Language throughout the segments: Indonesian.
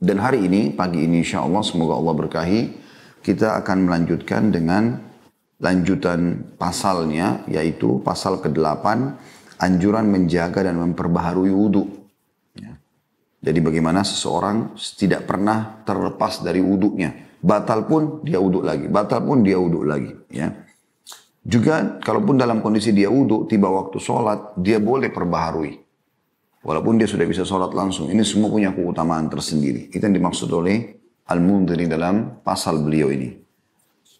Dan hari ini, pagi ini insya Allah, semoga Allah berkahi, kita akan melanjutkan dengan lanjutan pasalnya, yaitu pasal ke-8, anjuran menjaga dan memperbaharui wudhu. Ya. Jadi bagaimana seseorang tidak pernah terlepas dari wudhunya. Batal pun dia wudhu lagi, batal pun dia wudhu lagi. Ya. Juga kalaupun dalam kondisi dia wudhu, tiba waktu sholat, dia boleh perbaharui. Walaupun dia sudah bisa sholat langsung. Ini semua punya keutamaan tersendiri. Itu yang dimaksud oleh al mundiri dalam pasal beliau ini.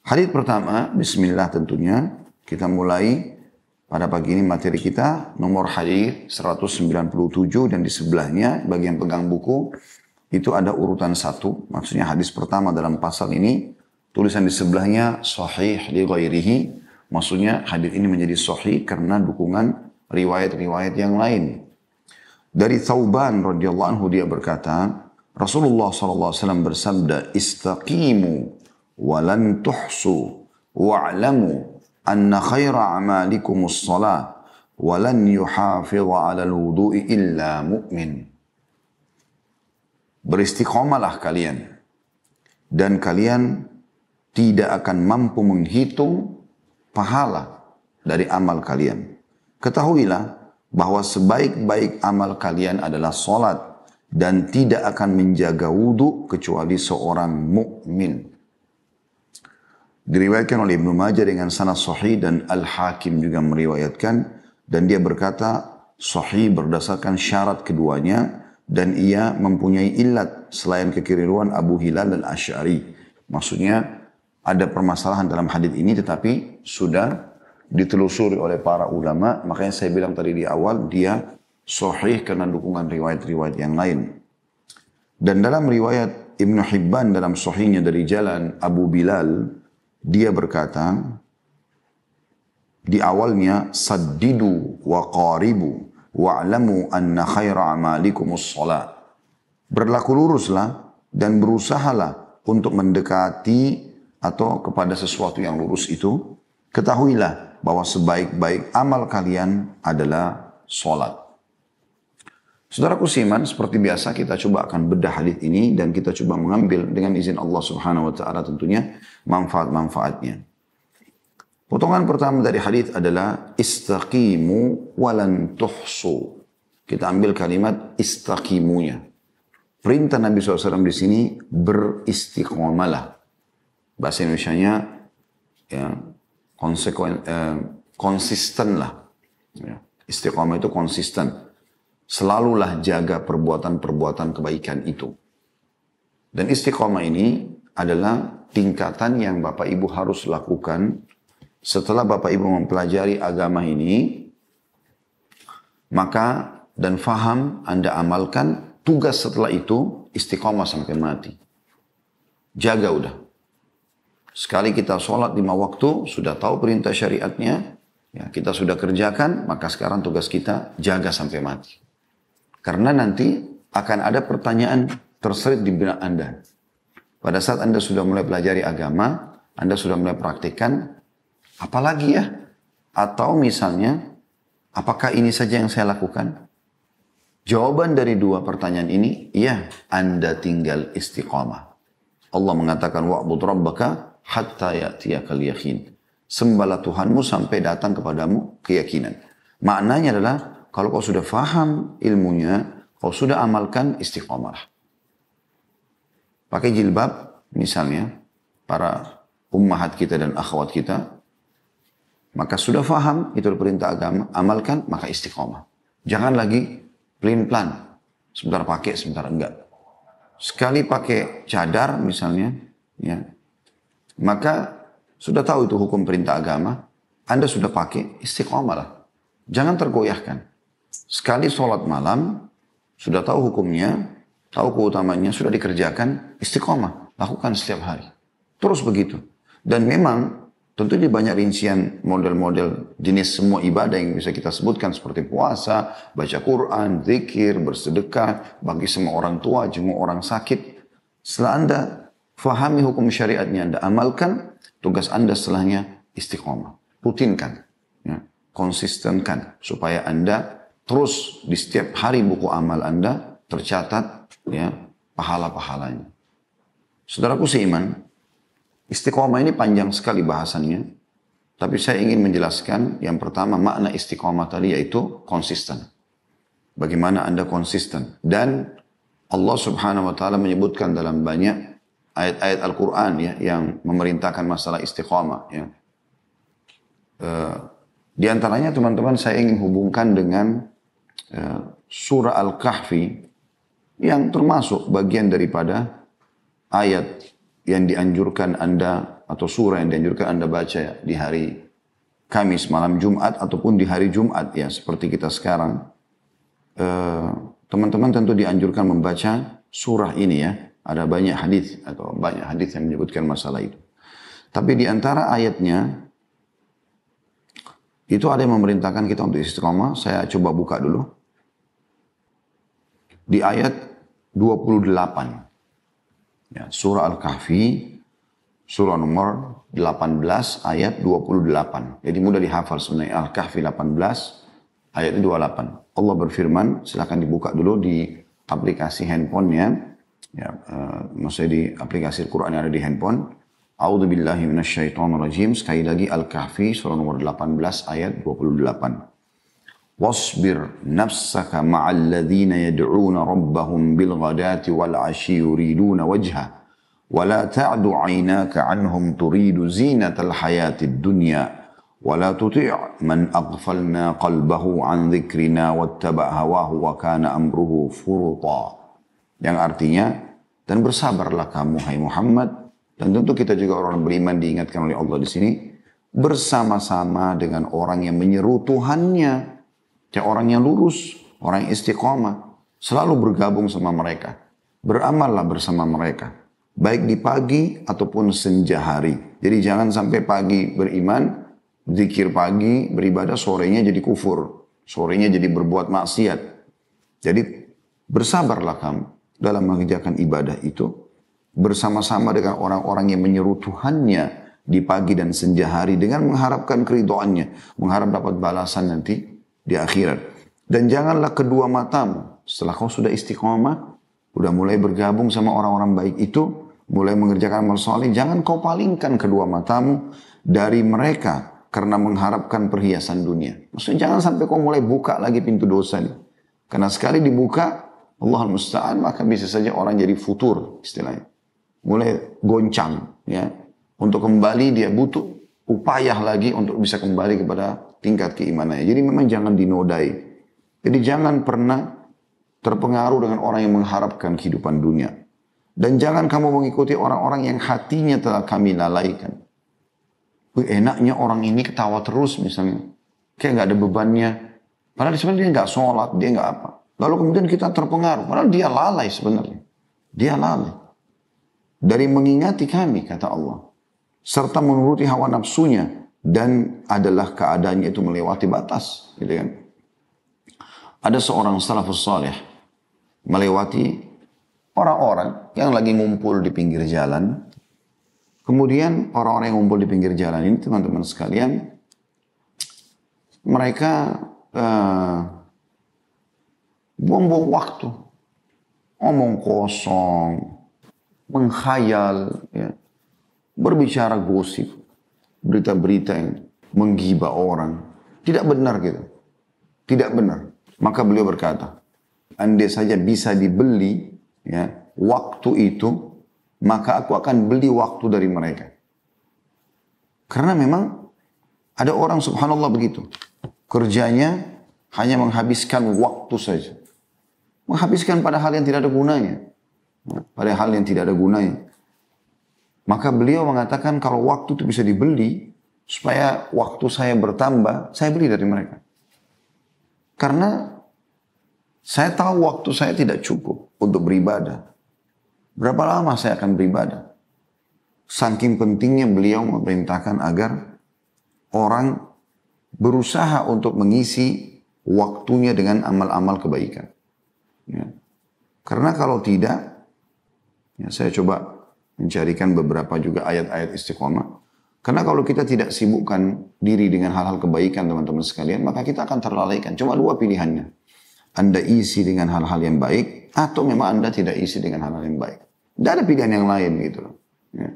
Hadis pertama, Bismillah tentunya. Kita mulai pada pagi ini materi kita nomor hadith 197 dan di sebelahnya bagian pegang buku itu ada urutan satu. Maksudnya hadis pertama dalam pasal ini tulisan di sebelahnya sahih li ghairihi. Maksudnya hadis ini menjadi sahih karena dukungan riwayat-riwayat yang lain. Dari Thauban radhiyallahu anhu dia berkata, Rasulullah SAW bersabda, Istaqimu walan tuhsu wa'lamu anna khaira amalikum salah walan yuhafidha ala al-wudu' illa mu'min. Beristiqomalah kalian. Dan kalian tidak akan mampu menghitung pahala dari amal kalian. Ketahuilah, bahwa sebaik-baik amal kalian adalah solat dan tidak akan menjaga wudhu kecuali seorang mukmin. Diriwayatkan oleh Ibnu Majah dengan sanad sahih dan Al Hakim juga meriwayatkan dan dia berkata sahih berdasarkan syarat keduanya dan ia mempunyai ilat selain kekeliruan Abu Hilal dan Asy'ari. Maksudnya ada permasalahan dalam hadis ini tetapi sudah ditelusuri oleh para ulama. Makanya saya bilang tadi di awal dia sahih karena dukungan riwayat-riwayat yang lain. Dan dalam riwayat Ibn Hibban dalam sahihnya dari jalan Abu Bilal, dia berkata, di awalnya, Saddidu wa qaribu wa'lamu anna khaira amalikumus salat. Berlaku luruslah dan berusahalah untuk mendekati atau kepada sesuatu yang lurus itu. Ketahuilah bahwa sebaik-baik amal kalian adalah sholat. Saudara kusiman, seperti biasa kita coba akan bedah hadis ini dan kita coba mengambil dengan izin Allah Subhanahu wa taala tentunya manfaat-manfaatnya. Potongan pertama dari hadis adalah istaqimu walan tuhsu. Kita ambil kalimat istaqimunya. Perintah Nabi SAW di sini beristiqomalah. Bahasa Indonesia-nya ya, konsekuen, eh, konsisten lah. Ya. Istiqomah itu konsisten. Selalulah jaga perbuatan-perbuatan kebaikan itu. Dan istiqomah ini adalah tingkatan yang Bapak Ibu harus lakukan setelah Bapak Ibu mempelajari agama ini, maka dan faham Anda amalkan, tugas setelah itu istiqomah sampai mati. Jaga udah. Sekali kita sholat lima waktu, sudah tahu perintah syariatnya, ya, kita sudah kerjakan, maka sekarang tugas kita jaga sampai mati. Karena nanti akan ada pertanyaan terserit di benak Anda. Pada saat Anda sudah mulai pelajari agama, Anda sudah mulai praktikkan, apalagi ya? Atau misalnya, apakah ini saja yang saya lakukan? Jawaban dari dua pertanyaan ini, ya, Anda tinggal istiqamah. Allah mengatakan, wa'bud rabbaka hatta ya'tiyakal yakin. sembala Tuhanmu sampai datang kepadamu keyakinan. Maknanya adalah kalau kau sudah faham ilmunya, kau sudah amalkan istiqomah. Pakai jilbab misalnya, para ummahat kita dan akhwat kita, maka sudah faham itu perintah agama, amalkan maka istiqomah. Jangan lagi pelin plan, sebentar pakai, sebentar enggak. Sekali pakai cadar misalnya, ya maka sudah tahu itu hukum perintah agama. Anda sudah pakai lah. Jangan tergoyahkan. Sekali sholat malam, sudah tahu hukumnya, tahu keutamanya, sudah dikerjakan, istiqomah. Lakukan setiap hari. Terus begitu. Dan memang tentu di banyak rincian model-model jenis semua ibadah yang bisa kita sebutkan seperti puasa, baca Quran, zikir, bersedekah, bagi semua orang tua, jenguk orang sakit. Setelah Anda Fahami hukum syariatnya Anda amalkan. Tugas Anda setelahnya istiqomah. Rutinkan. Ya. Konsistenkan. Supaya Anda terus di setiap hari buku amal Anda tercatat ya pahala-pahalanya. Saudaraku seiman, istiqomah ini panjang sekali bahasannya. Tapi saya ingin menjelaskan yang pertama makna istiqomah tadi yaitu konsisten. Bagaimana Anda konsisten. Dan Allah subhanahu wa ta'ala menyebutkan dalam banyak ayat-ayat Al-Quran ya, yang memerintahkan masalah istiqamah. Ya. Uh, di antaranya teman-teman saya ingin hubungkan dengan uh, surah Al-Kahfi yang termasuk bagian daripada ayat yang dianjurkan Anda atau surah yang dianjurkan Anda baca ya, di hari Kamis malam Jumat ataupun di hari Jumat ya seperti kita sekarang. Eh, teman-teman uh, teman -teman tentu dianjurkan membaca surah ini ya ada banyak hadis atau banyak hadis yang menyebutkan masalah itu. Tapi di antara ayatnya itu ada yang memerintahkan kita untuk istiqomah. Saya coba buka dulu. Di ayat 28. Ya, surah Al-Kahfi surah nomor 18 ayat 28. Jadi mudah dihafal sebenarnya Al-Kahfi 18 ayat 28. Allah berfirman, silakan dibuka dulu di aplikasi handphone handphonenya ya, uh, maksudnya di aplikasi Al-Quran yang ada di handphone. A'udzu billahi rajim. Sekali lagi Al-Kahfi surah nomor 18 ayat 28. Wasbir nafsaka ma'al ladzina yad'una rabbahum bil ghadati wal 'ashi yuriduna wajha ولا la عيناك عنهم تريد زينة الحياة الدنيا ولا wa من tuti' قلبه عن ذكرنا 'an dzikrina wattaba' hawahu yang artinya, dan bersabarlah kamu hai Muhammad. Dan tentu kita juga orang beriman diingatkan oleh Allah di sini. Bersama-sama dengan orang yang menyeru Tuhannya. Ya orang yang lurus, orang yang istiqomah. Selalu bergabung sama mereka. Beramallah bersama mereka. Baik di pagi ataupun senja hari. Jadi jangan sampai pagi beriman, zikir pagi, beribadah sorenya jadi kufur. Sorenya jadi berbuat maksiat. Jadi bersabarlah kamu dalam mengerjakan ibadah itu bersama-sama dengan orang-orang yang menyeru Tuhannya di pagi dan senja hari dengan mengharapkan keridoannya, mengharap dapat balasan nanti di akhirat. Dan janganlah kedua matamu setelah kau sudah istiqomah, sudah mulai bergabung sama orang-orang baik itu, mulai mengerjakan amal soleh, jangan kau palingkan kedua matamu dari mereka karena mengharapkan perhiasan dunia. Maksudnya jangan sampai kau mulai buka lagi pintu dosa nih. Karena sekali dibuka, Allah musta'an maka bisa saja orang jadi futur istilahnya. Mulai goncang ya. Untuk kembali dia butuh upaya lagi untuk bisa kembali kepada tingkat keimanannya. Jadi memang jangan dinodai. Jadi jangan pernah terpengaruh dengan orang yang mengharapkan kehidupan dunia. Dan jangan kamu mengikuti orang-orang yang hatinya telah kami lalaikan. Wih, enaknya orang ini ketawa terus misalnya. Kayak nggak ada bebannya. Padahal sebenarnya dia nggak sholat, dia nggak apa. Lalu kemudian kita terpengaruh. Padahal dia lalai sebenarnya. Dia lalai. Dari mengingati kami, kata Allah. Serta menuruti hawa nafsunya. Dan adalah keadaannya itu melewati batas. Gitu kan? Ada seorang salafus salih melewati orang-orang yang lagi ngumpul di pinggir jalan. Kemudian orang-orang yang ngumpul di pinggir jalan ini teman-teman sekalian, mereka uh, buang-buang waktu, omong kosong, menghayal, ya. berbicara gosip, berita-berita yang menggibah orang. Tidak benar gitu. Tidak benar. Maka beliau berkata, andai saja bisa dibeli ya, waktu itu, maka aku akan beli waktu dari mereka. Karena memang ada orang subhanallah begitu. Kerjanya hanya menghabiskan waktu saja menghabiskan pada hal yang tidak ada gunanya. Pada hal yang tidak ada gunanya. Maka beliau mengatakan kalau waktu itu bisa dibeli, supaya waktu saya bertambah, saya beli dari mereka. Karena saya tahu waktu saya tidak cukup untuk beribadah. Berapa lama saya akan beribadah? Saking pentingnya beliau memerintahkan agar orang berusaha untuk mengisi waktunya dengan amal-amal kebaikan. Ya. Karena kalau tidak, ya saya coba mencarikan beberapa juga ayat-ayat istiqomah. Karena kalau kita tidak sibukkan diri dengan hal-hal kebaikan teman-teman sekalian, maka kita akan terlalaikan. Cuma dua pilihannya. Anda isi dengan hal-hal yang baik, atau memang Anda tidak isi dengan hal-hal yang baik. Tidak ada pilihan yang lain gitu Ya.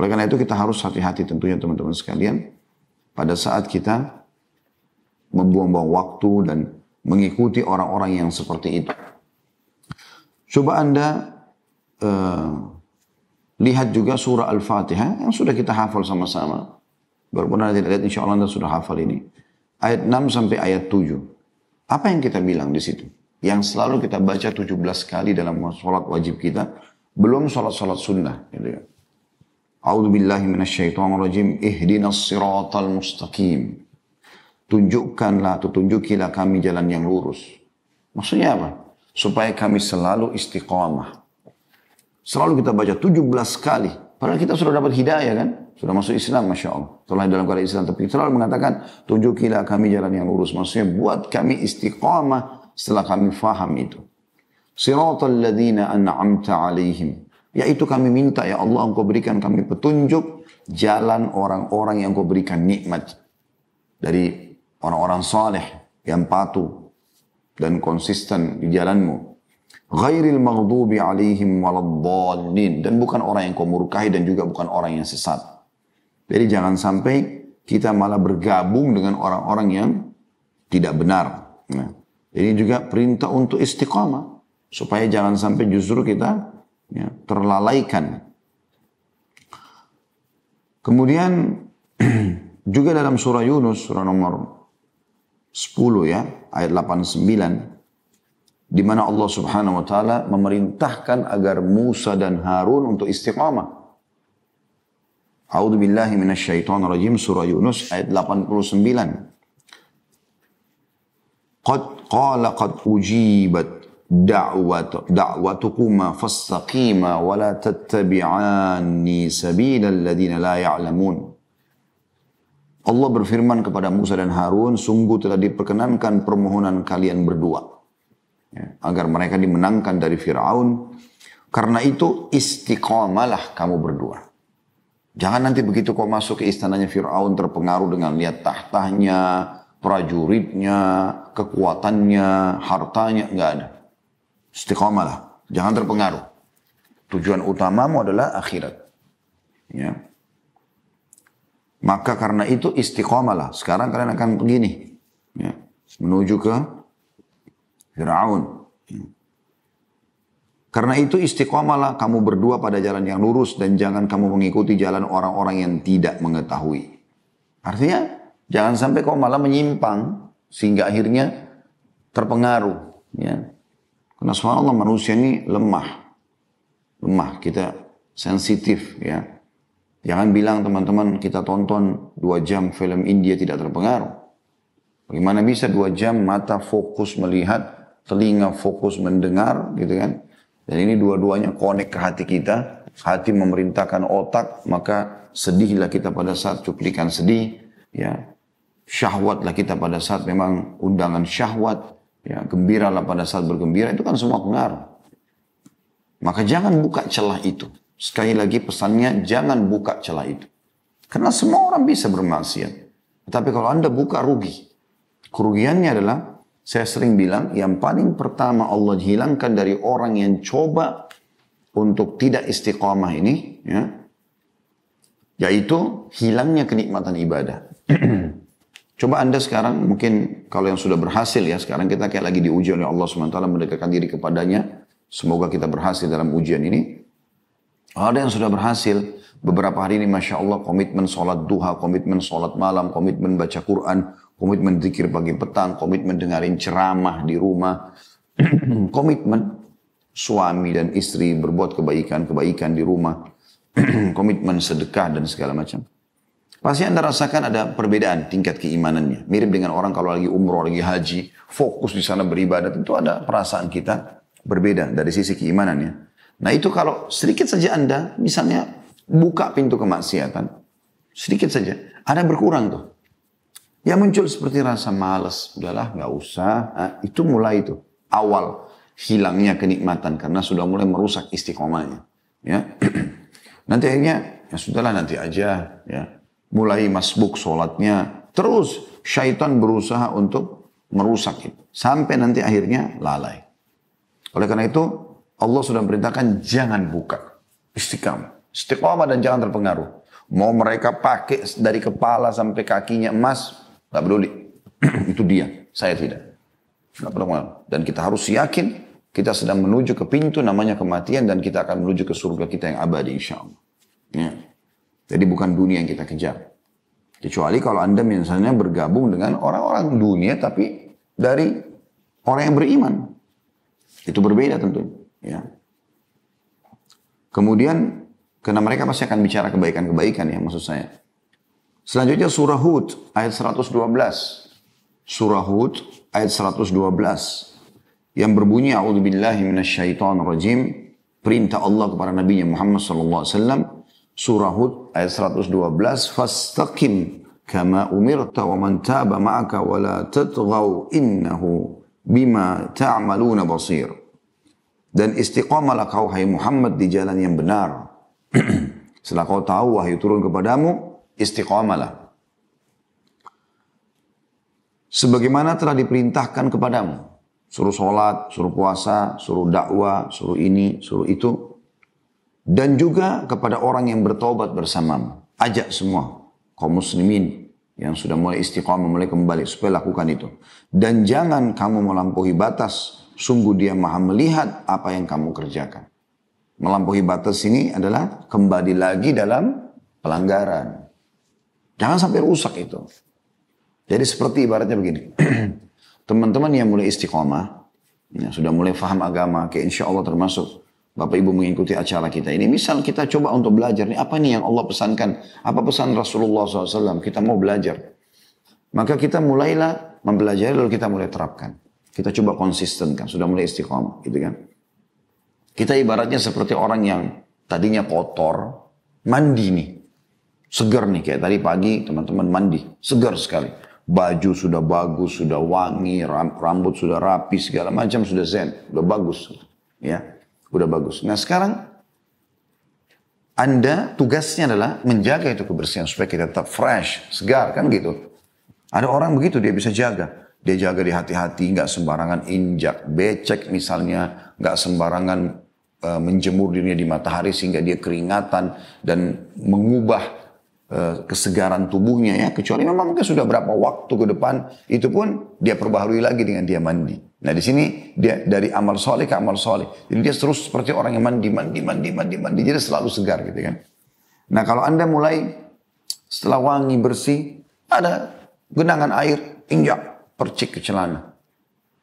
Oleh karena itu kita harus hati-hati tentunya teman-teman sekalian pada saat kita membuang-buang waktu dan mengikuti orang-orang yang seperti itu. Coba Anda uh, lihat juga surah Al-Fatihah yang sudah kita hafal sama-sama. Baru pernah tidak lihat, insya Allah Anda sudah hafal ini. Ayat 6 sampai ayat 7. Apa yang kita bilang di situ? Yang selalu kita baca 17 kali dalam sholat wajib kita. Belum sholat-sholat sunnah. Gitu ya. A'udhu Ihdinas siratal mustaqim tunjukkanlah atau tunjukilah kami jalan yang lurus. Maksudnya apa? Supaya kami selalu istiqamah. Selalu kita baca 17 kali. Padahal kita sudah dapat hidayah kan? Sudah masuk Islam, Masya Allah. Telah dalam keadaan Islam. Tapi selalu mengatakan, tunjukilah kami jalan yang lurus. Maksudnya buat kami istiqamah setelah kami faham itu. Siratul ladhina an'amta alaihim. Yaitu kami minta, ya Allah engkau berikan kami petunjuk jalan orang-orang yang engkau berikan nikmat. Dari orang-orang saleh yang patuh dan konsisten di jalanmu. Ghairil maghdubi alaihim waladhdallin dan bukan orang yang kau murkahi dan juga bukan orang yang sesat. Jadi jangan sampai kita malah bergabung dengan orang-orang yang tidak benar. Nah, ini juga perintah untuk istiqamah supaya jangan sampai justru kita ya, terlalaikan. Kemudian juga dalam surah Yunus surah nomor 10 ya, ayat 89. Di mana Allah subhanahu wa ta'ala memerintahkan agar Musa dan Harun untuk istiqamah. A'udzu billahi rajim surah Yunus ayat 89. Qad qala qad ujibat da'wat da'watukuma fastaqima wa la tattabi'ani sabilal ladzina la Allah berfirman kepada Musa dan Harun, sungguh telah diperkenankan permohonan kalian berdua. Ya, agar mereka dimenangkan dari Fir'aun. Karena itu istiqamalah kamu berdua. Jangan nanti begitu kau masuk ke istananya Fir'aun terpengaruh dengan lihat tahtanya, prajuritnya, kekuatannya, hartanya, nggak ada. Istiqamalah, jangan terpengaruh. Tujuan utamamu adalah akhirat. Ya. Maka karena itu istiqomalah. Sekarang kalian akan begini. Ya. Menuju ke Fir'aun. Ya. Karena itu istiqomalah kamu berdua pada jalan yang lurus dan jangan kamu mengikuti jalan orang-orang yang tidak mengetahui. Artinya jangan sampai kau malah menyimpang sehingga akhirnya terpengaruh. Ya. Karena Allah manusia ini lemah. Lemah, kita sensitif ya. Jangan bilang teman-teman kita tonton dua jam film India tidak terpengaruh. Bagaimana bisa dua jam mata fokus melihat, telinga fokus mendengar gitu kan. Dan ini dua-duanya konek ke hati kita. Hati memerintahkan otak, maka sedihlah kita pada saat cuplikan sedih. Ya, syahwatlah kita pada saat memang undangan syahwat. Ya, gembiralah pada saat bergembira. Itu kan semua pengaruh. Maka jangan buka celah itu. Sekali lagi pesannya jangan buka celah itu. Karena semua orang bisa bermaksiat. Tapi kalau Anda buka rugi. Kerugiannya adalah saya sering bilang yang paling pertama Allah hilangkan dari orang yang coba untuk tidak istiqamah ini ya yaitu hilangnya kenikmatan ibadah. Coba Anda sekarang mungkin kalau yang sudah berhasil ya, sekarang kita kayak lagi diuji oleh Allah SWT mendekatkan diri kepadanya. Semoga kita berhasil dalam ujian ini. Ada yang sudah berhasil. Beberapa hari ini Masya Allah komitmen sholat duha, komitmen sholat malam, komitmen baca Quran, komitmen zikir pagi petang, komitmen dengarin ceramah di rumah. komitmen suami dan istri berbuat kebaikan-kebaikan di rumah. komitmen sedekah dan segala macam. Pasti Anda rasakan ada perbedaan tingkat keimanannya. Mirip dengan orang kalau lagi umroh, lagi haji, fokus di sana beribadah. Tentu ada perasaan kita berbeda dari sisi keimanannya. Nah itu kalau sedikit saja Anda, misalnya buka pintu kemaksiatan, sedikit saja, ada berkurang tuh. Ya muncul seperti rasa malas, udahlah nggak usah, nah, itu mulai itu awal hilangnya kenikmatan karena sudah mulai merusak istiqomahnya. Ya. nanti akhirnya ya sudahlah nanti aja ya. Mulai masbuk sholatnya, terus syaitan berusaha untuk merusak itu. Sampai nanti akhirnya lalai. Oleh karena itu Allah sudah perintahkan jangan buka. Istiqamah. Istiqamah dan jangan terpengaruh. Mau mereka pakai dari kepala sampai kakinya emas, nggak peduli. Itu dia, saya tidak. Nggak Dan kita harus yakin kita sedang menuju ke pintu namanya kematian dan kita akan menuju ke surga kita yang abadi insya Allah. Ya. Jadi bukan dunia yang kita kejar. Kecuali kalau Anda misalnya bergabung dengan orang-orang dunia tapi dari orang yang beriman. Itu berbeda tentunya. Ya. Kemudian karena mereka pasti akan bicara kebaikan-kebaikan ya maksud saya. Selanjutnya surah Hud ayat 112. Surah Hud ayat 112 yang berbunyi a'udzubillahi minasyaitonirrajim perintah Allah kepada Nabi Muhammad sallallahu alaihi wasallam surah Hud ayat 112 fastaqim kama umirta wa man taba ma'aka wa la tatghaw innahu bima ta'maluna basir. Dan istiqamalah kau hai Muhammad di jalan yang benar. Setelah kau tahu wahyu turun kepadamu, istiqamalah. Sebagaimana telah diperintahkan kepadamu. Suruh sholat, suruh puasa, suruh dakwah, suruh ini, suruh itu. Dan juga kepada orang yang bertobat bersamamu. Ajak semua kaum muslimin yang sudah mulai istiqomah mulai kembali supaya lakukan itu dan jangan kamu melampaui batas Sungguh dia maha melihat apa yang kamu kerjakan. Melampaui batas ini adalah kembali lagi dalam pelanggaran. Jangan sampai rusak itu. Jadi seperti ibaratnya begini. Teman-teman yang mulai istiqomah, ya, sudah mulai faham agama, kayak insya Allah termasuk Bapak Ibu mengikuti acara kita ini. Misal kita coba untuk belajar nih, apa nih yang Allah pesankan? Apa pesan Rasulullah SAW? Kita mau belajar. Maka kita mulailah mempelajari lalu kita mulai terapkan. Kita coba konsisten kan, sudah mulai istiqomah gitu kan. Kita ibaratnya seperti orang yang tadinya kotor, mandi nih. Segar nih, kayak tadi pagi teman-teman mandi, segar sekali. Baju sudah bagus, sudah wangi, rambut sudah rapi, segala macam sudah zen, sudah bagus. Ya, udah bagus. Nah sekarang anda tugasnya adalah menjaga itu kebersihan supaya kita tetap fresh, segar kan gitu. Ada orang begitu dia bisa jaga. Dia jaga di hati-hati, nggak sembarangan injak, becek misalnya, nggak sembarangan e, menjemur dirinya di matahari sehingga dia keringatan dan mengubah eh, kesegaran tubuhnya ya kecuali memang mungkin sudah berapa waktu ke depan itu pun dia perbaharui lagi dengan dia mandi. Nah di sini dia dari amal soleh ke amal soleh jadi dia terus seperti orang yang mandi mandi mandi mandi mandi jadi selalu segar gitu kan. Nah kalau anda mulai setelah wangi bersih ada genangan air injak percik ke celana.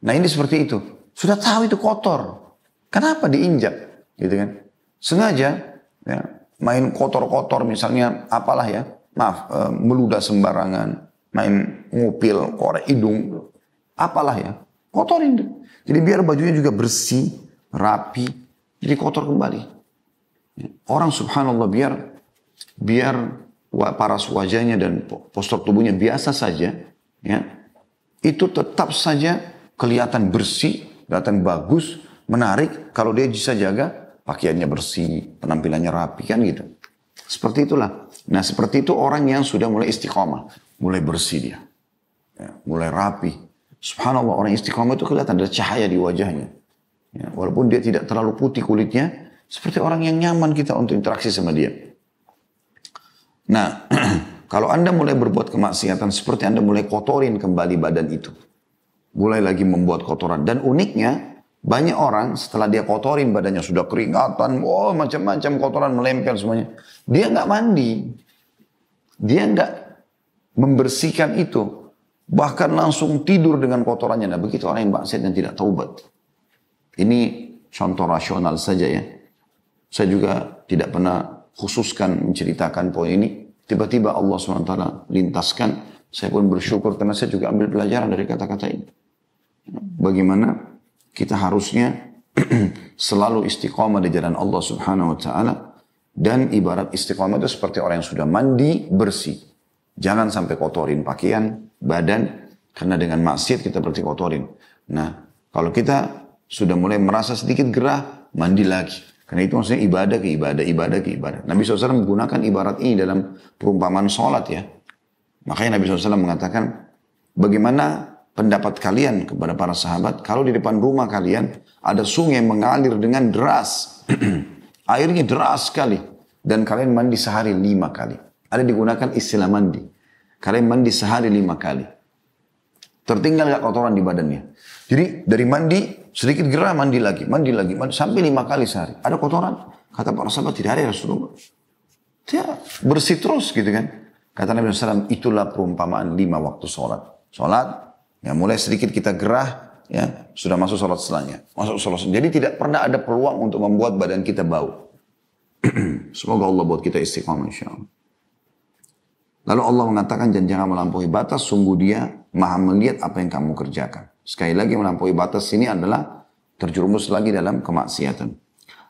Nah ini seperti itu. Sudah tahu itu kotor. Kenapa diinjak? Gitu kan? Sengaja ya, main kotor-kotor misalnya apalah ya. Maaf, e, meludah sembarangan. Main ngupil, korek hidung. Apalah ya. Kotorin. Jadi biar bajunya juga bersih, rapi. Jadi kotor kembali. Ya, orang subhanallah biar biar paras wajahnya dan postur tubuhnya biasa saja. ya itu tetap saja kelihatan bersih, kelihatan bagus, menarik kalau dia bisa jaga pakaiannya bersih, penampilannya rapi kan gitu. Seperti itulah. Nah seperti itu orang yang sudah mulai istiqomah, mulai bersih dia, ya, mulai rapi. Subhanallah orang istiqomah itu kelihatan ada cahaya di wajahnya. Ya, walaupun dia tidak terlalu putih kulitnya, seperti orang yang nyaman kita untuk interaksi sama dia. Nah, Kalau Anda mulai berbuat kemaksiatan seperti Anda mulai kotorin kembali badan itu. Mulai lagi membuat kotoran. Dan uniknya banyak orang setelah dia kotorin badannya sudah keringatan. Wow macam-macam kotoran melempel semuanya. Dia nggak mandi. Dia nggak membersihkan itu. Bahkan langsung tidur dengan kotorannya. Nah begitu orang yang maksiat dan tidak taubat. Ini contoh rasional saja ya. Saya juga tidak pernah khususkan menceritakan poin ini Tiba-tiba Allah SWT lintaskan. Saya pun bersyukur karena saya juga ambil pelajaran dari kata-kata ini. Bagaimana kita harusnya selalu istiqomah di jalan Allah Subhanahu wa taala dan ibarat istiqomah itu seperti orang yang sudah mandi bersih. Jangan sampai kotorin pakaian, badan karena dengan maksiat kita berarti kotorin. Nah, kalau kita sudah mulai merasa sedikit gerah, mandi lagi. Karena itu maksudnya ibadah ke ibadah, ibadah ke ibadah. Nabi SAW menggunakan ibarat ini dalam perumpamaan sholat ya. Makanya Nabi SAW mengatakan, bagaimana pendapat kalian kepada para sahabat, kalau di depan rumah kalian ada sungai mengalir dengan deras, airnya deras sekali, dan kalian mandi sehari lima kali. Ada digunakan istilah mandi. Kalian mandi sehari lima kali. Tertinggal gak kotoran di badannya. Jadi dari mandi Sedikit gerah mandi lagi, mandi lagi, mandi sampai lima kali sehari. Ada kotoran? Kata para sahabat tidak ada ya Rasulullah. Dia bersih terus gitu kan. Kata Nabi SAW, itulah perumpamaan lima waktu sholat. Sholat, ya mulai sedikit kita gerah, ya sudah masuk sholat setelahnya. Masuk sholat setelahnya. Jadi tidak pernah ada peluang untuk membuat badan kita bau. Semoga Allah buat kita istiqamah insya Allah. Lalu Allah mengatakan jangan melampaui batas, sungguh dia maha melihat apa yang kamu kerjakan. Sekali lagi melampaui batas ini adalah terjerumus lagi dalam kemaksiatan.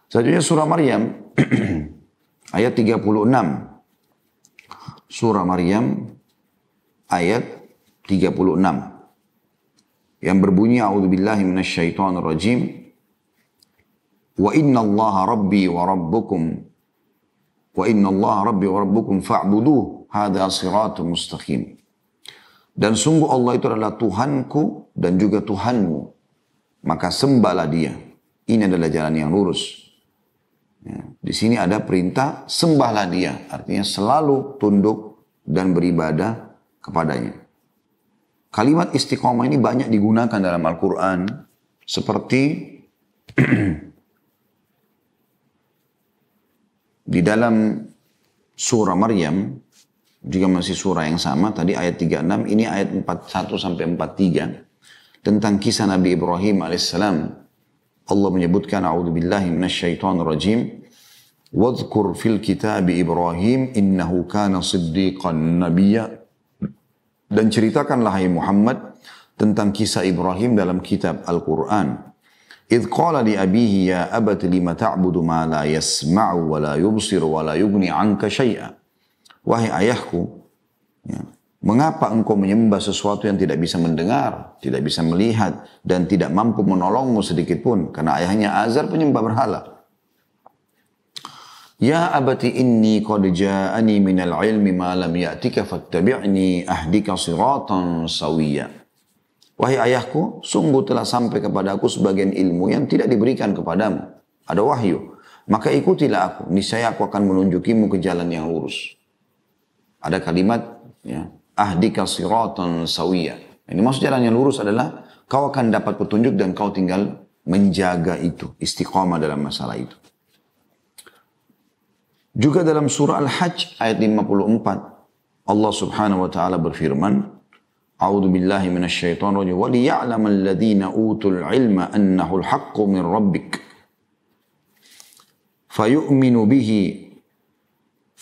Selanjutnya surah Maryam ayat 36. Surah Maryam ayat 36 yang berbunyi a'udzubillahi minasyaitonir rajim wa inna allah rabbi wa rabbukum wa inna allah rabbi wa rabbukum fa'buduh hadha siratun mustaqim dan sungguh Allah itu adalah Tuhanku dan juga Tuhanmu. Maka sembahlah dia. Ini adalah jalan yang lurus. Ya. Di sini ada perintah sembahlah dia. Artinya selalu tunduk dan beribadah kepadanya. Kalimat istiqomah ini banyak digunakan dalam Al-Quran. Seperti di dalam surah Maryam juga masih surah yang sama tadi ayat 36 ini ayat 41 sampai 43 tentang kisah Nabi Ibrahim alaihissalam Allah menyebutkan a'udzubillahi minasyaitonir rajim wadhkur fil kitab Ibrahim innahu kana siddiqan nabiyya dan ceritakanlah hai Muhammad tentang kisah Ibrahim dalam kitab Al-Qur'an إذ قال لأبيه يا أبت لم تعبد ما لا يسمع ولا يبصر ولا يغني عنك شيئا wahai ayahku, ya, mengapa engkau menyembah sesuatu yang tidak bisa mendengar, tidak bisa melihat, dan tidak mampu menolongmu sedikit pun? Karena ayahnya Azar penyembah berhala. Ya abati inni qad ja'ani minal ilmi ma lam ya'tika fattabi'ni ahdika siratan sawiyya. Wahai ayahku, sungguh telah sampai kepada aku sebagian ilmu yang tidak diberikan kepadamu. Ada wahyu. Maka ikutilah aku, niscaya aku akan menunjukimu ke jalan yang lurus. Ada kalimat ya, ahdika siratan sawiya. Ini maksud jalan yang lurus adalah kau akan dapat petunjuk dan kau tinggal menjaga itu, istiqamah dalam masalah itu. Juga dalam surah Al-Hajj ayat 54 Allah Subhanahu wa taala berfirman, "A'udzu billahi minasyaitonir rajim wa liya'lamal ladzina utul ilma annahu al-haqqu min rabbik." فيؤمن به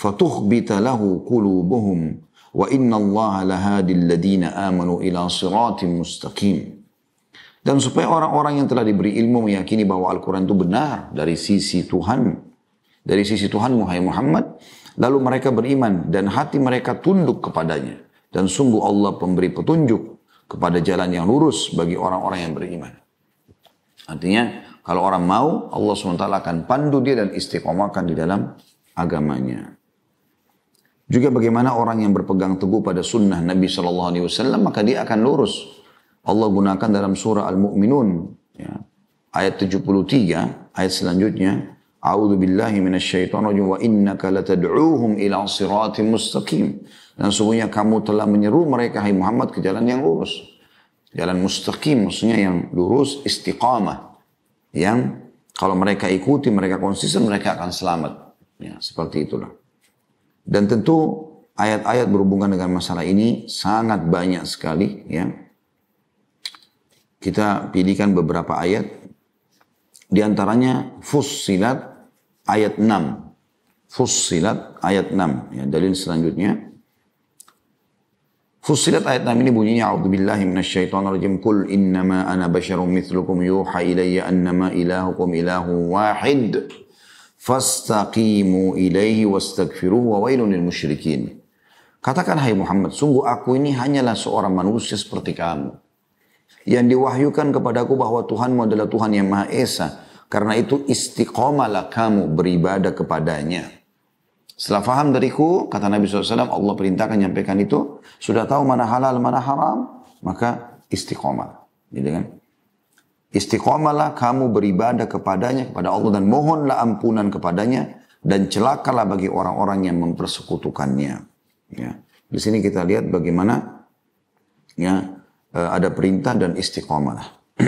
فتخبت له قلوبهم وإن الله Allah الذين آمنوا إلى صراط مستقيم. Dan supaya orang-orang yang telah diberi ilmu meyakini bahwa Al-Quran itu benar dari sisi Tuhan. Dari sisi Tuhan Muhammad. Lalu mereka beriman dan hati mereka tunduk kepadanya. Dan sungguh Allah pemberi petunjuk kepada jalan yang lurus bagi orang-orang yang beriman. Artinya kalau orang mau Allah SWT akan pandu dia dan istiqomahkan di dalam agamanya. Juga bagaimana orang yang berpegang teguh pada sunnah Nabi Shallallahu Alaihi Wasallam maka dia akan lurus. Allah gunakan dalam surah Al-Mu'minun ya, ayat 73 ayat selanjutnya A'udzu billahi minasyaitonir rajim wa innaka latad'uuhum ila siratim mustaqim. Dan sungguhnya kamu telah menyeru mereka hai Muhammad ke jalan yang lurus. Jalan mustaqim maksudnya yang lurus istiqamah. Yang kalau mereka ikuti, mereka konsisten, mereka akan selamat. Ya, seperti itulah. Dan tentu ayat-ayat berhubungan dengan masalah ini sangat banyak sekali ya. Kita pilihkan beberapa ayat di antaranya Fussilat ayat 6. Fussilat ayat 6 ya, dalil selanjutnya Fussilat ayat 6 ini bunyinya A'udzubillahi rajim kul innama ana basyarum mithlukum yuha ilayya annama ilahukum ilahu wahid fastaqimu ilaihi wastaghfiruhu wa wailun lil musyrikin. Katakan hai Muhammad, sungguh aku ini hanyalah seorang manusia seperti kamu. Yang diwahyukan kepadaku bahwa Tuhanmu adalah Tuhan yang Maha Esa. Karena itu istiqomalah kamu beribadah kepadanya. Setelah faham dariku, kata Nabi SAW, Allah perintahkan nyampaikan itu. Sudah tahu mana halal, mana haram, maka istiqomah. Gitu kan? Istiqomalah kamu beribadah kepadanya, kepada Allah dan mohonlah ampunan kepadanya dan celakalah bagi orang-orang yang mempersekutukannya. Ya. Di sini kita lihat bagaimana ya eh, ada perintah dan istiqomalah.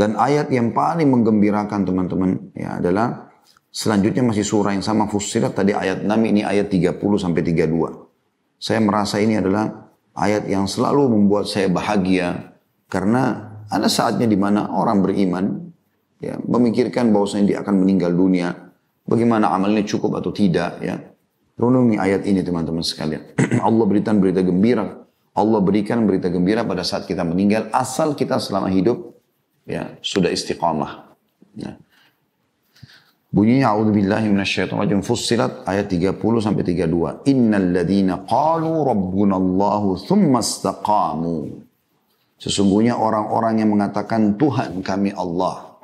dan ayat yang paling menggembirakan teman-teman ya adalah selanjutnya masih surah yang sama Fussilat tadi ayat 6 ini ayat 30 sampai 32. Saya merasa ini adalah ayat yang selalu membuat saya bahagia karena ada saatnya di mana orang beriman ya, memikirkan bahwasanya dia akan meninggal dunia, bagaimana amalnya cukup atau tidak ya. Renungi ayat ini teman-teman sekalian. Allah berikan berita gembira. Allah berikan berita gembira pada saat kita meninggal asal kita selama hidup ya sudah istiqamah. Ya. Bunyinya a'udzubillahi minasyaitonirrajim Fussilat ayat 30 sampai 32. Innal ladzina qalu rabbunallahu tsumma istaqamu Sesungguhnya orang-orang yang mengatakan Tuhan kami Allah.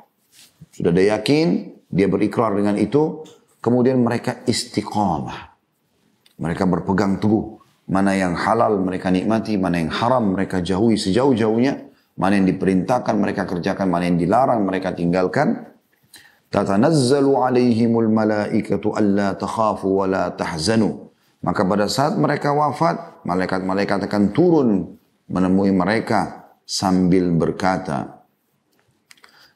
Sudah ada yakin, dia berikrar dengan itu. Kemudian mereka istiqamah. Mereka berpegang teguh. Mana yang halal mereka nikmati, mana yang haram mereka jauhi sejauh-jauhnya. Mana yang diperintahkan mereka kerjakan, mana yang dilarang mereka tinggalkan. Tatanazzalu alaihimul malaikatu alla takhafu wa la tahzanu. Maka pada saat mereka wafat, malaikat-malaikat akan turun menemui mereka sambil berkata,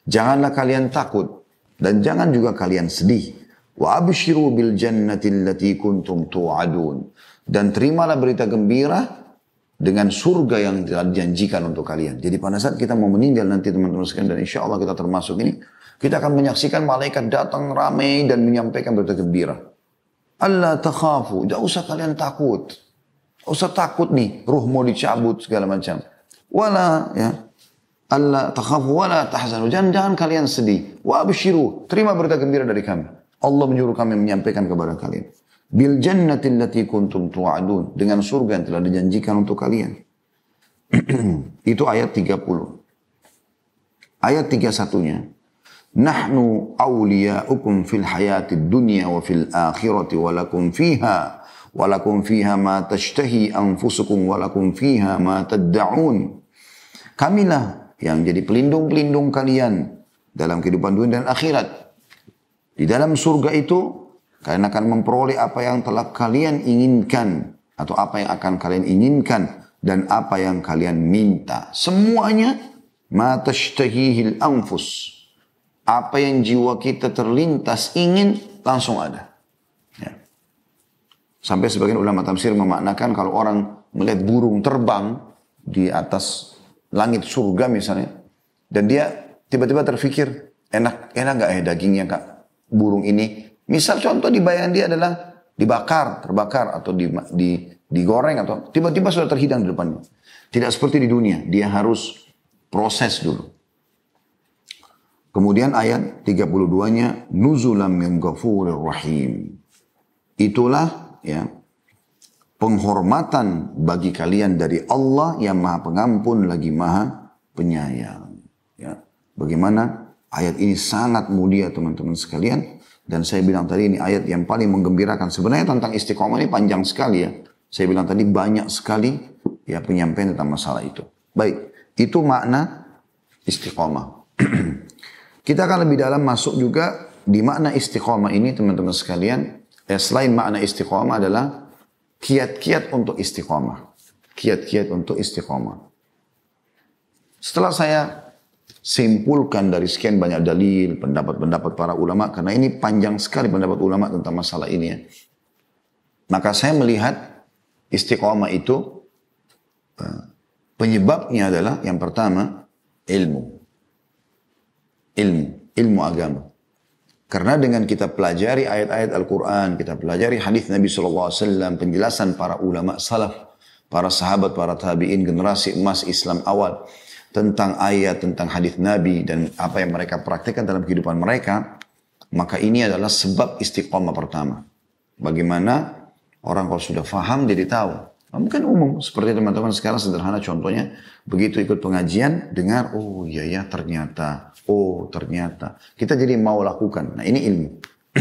Janganlah kalian takut dan jangan juga kalian sedih. Wa abshiru bil jannati allati kuntum tu'adun. Dan terimalah berita gembira dengan surga yang telah dijanjikan untuk kalian. Jadi pada saat kita mau meninggal nanti teman-teman sekalian dan insya Allah kita termasuk ini, kita akan menyaksikan malaikat datang ramai dan menyampaikan berita gembira. Allah takhafu, tidak usah kalian takut. Tidak usah takut nih, ruh mau dicabut segala macam wala ya Allah takhafu wala tahzanu. Jangan, jangan kalian sedih. Wa abshiru. Terima berita gembira dari kami. Allah menyuruh kami menyampaikan kepada kalian. Bil jannati allati kuntum tu'adun. Dengan surga yang telah dijanjikan untuk kalian. Itu ayat 30. Ayat 31-nya. Nahnu awliya'ukum fil hayati dunya wa fil akhirati lakum fiha. Walakum fiha ma tashtahi anfusukum walakum fiha ma tadda'un Kamilah yang jadi pelindung-pelindung kalian dalam kehidupan dunia dan akhirat. Di dalam surga itu kalian akan memperoleh apa yang telah kalian inginkan atau apa yang akan kalian inginkan dan apa yang kalian minta. Semuanya ma tashtahihil anfus. Apa yang jiwa kita terlintas ingin langsung ada. Ya. Sampai sebagian ulama tafsir memaknakan kalau orang melihat burung terbang di atas langit surga misalnya. Dan dia tiba-tiba terfikir enak enak nggak ya dagingnya kak burung ini? Misal contoh di bayangan dia adalah dibakar, terbakar atau di, di digoreng atau tiba-tiba sudah terhidang di depannya. Tidak seperti di dunia, dia harus proses dulu. Kemudian ayat 32-nya nuzulam min rahim. Itulah ya penghormatan bagi kalian dari Allah yang maha pengampun lagi maha penyayang. Ya. Bagaimana ayat ini sangat mulia teman-teman sekalian. Dan saya bilang tadi ini ayat yang paling menggembirakan. Sebenarnya tentang istiqomah ini panjang sekali ya. Saya bilang tadi banyak sekali ya penyampaian tentang masalah itu. Baik, itu makna istiqomah. Kita akan lebih dalam masuk juga di makna istiqomah ini teman-teman sekalian. Eh, selain makna istiqomah adalah kiat-kiat untuk istiqomah. Kiat-kiat untuk istiqomah. Setelah saya simpulkan dari sekian banyak dalil, pendapat-pendapat para ulama, karena ini panjang sekali pendapat ulama tentang masalah ini ya. Maka saya melihat istiqomah itu eh, penyebabnya adalah yang pertama ilmu. Ilmu, ilmu agama. Karena dengan kita pelajari ayat-ayat Al-Quran, kita pelajari hadis Nabi SAW, penjelasan para ulama salaf, para sahabat, para tabi'in, generasi emas Islam awal tentang ayat, tentang hadis Nabi dan apa yang mereka praktekkan dalam kehidupan mereka, maka ini adalah sebab istiqomah pertama. Bagaimana orang kalau sudah faham jadi tahu Mungkin nah, umum seperti teman-teman sekarang sederhana contohnya begitu ikut pengajian dengar oh iya ya ternyata oh ternyata kita jadi mau lakukan. Nah ini ilmu.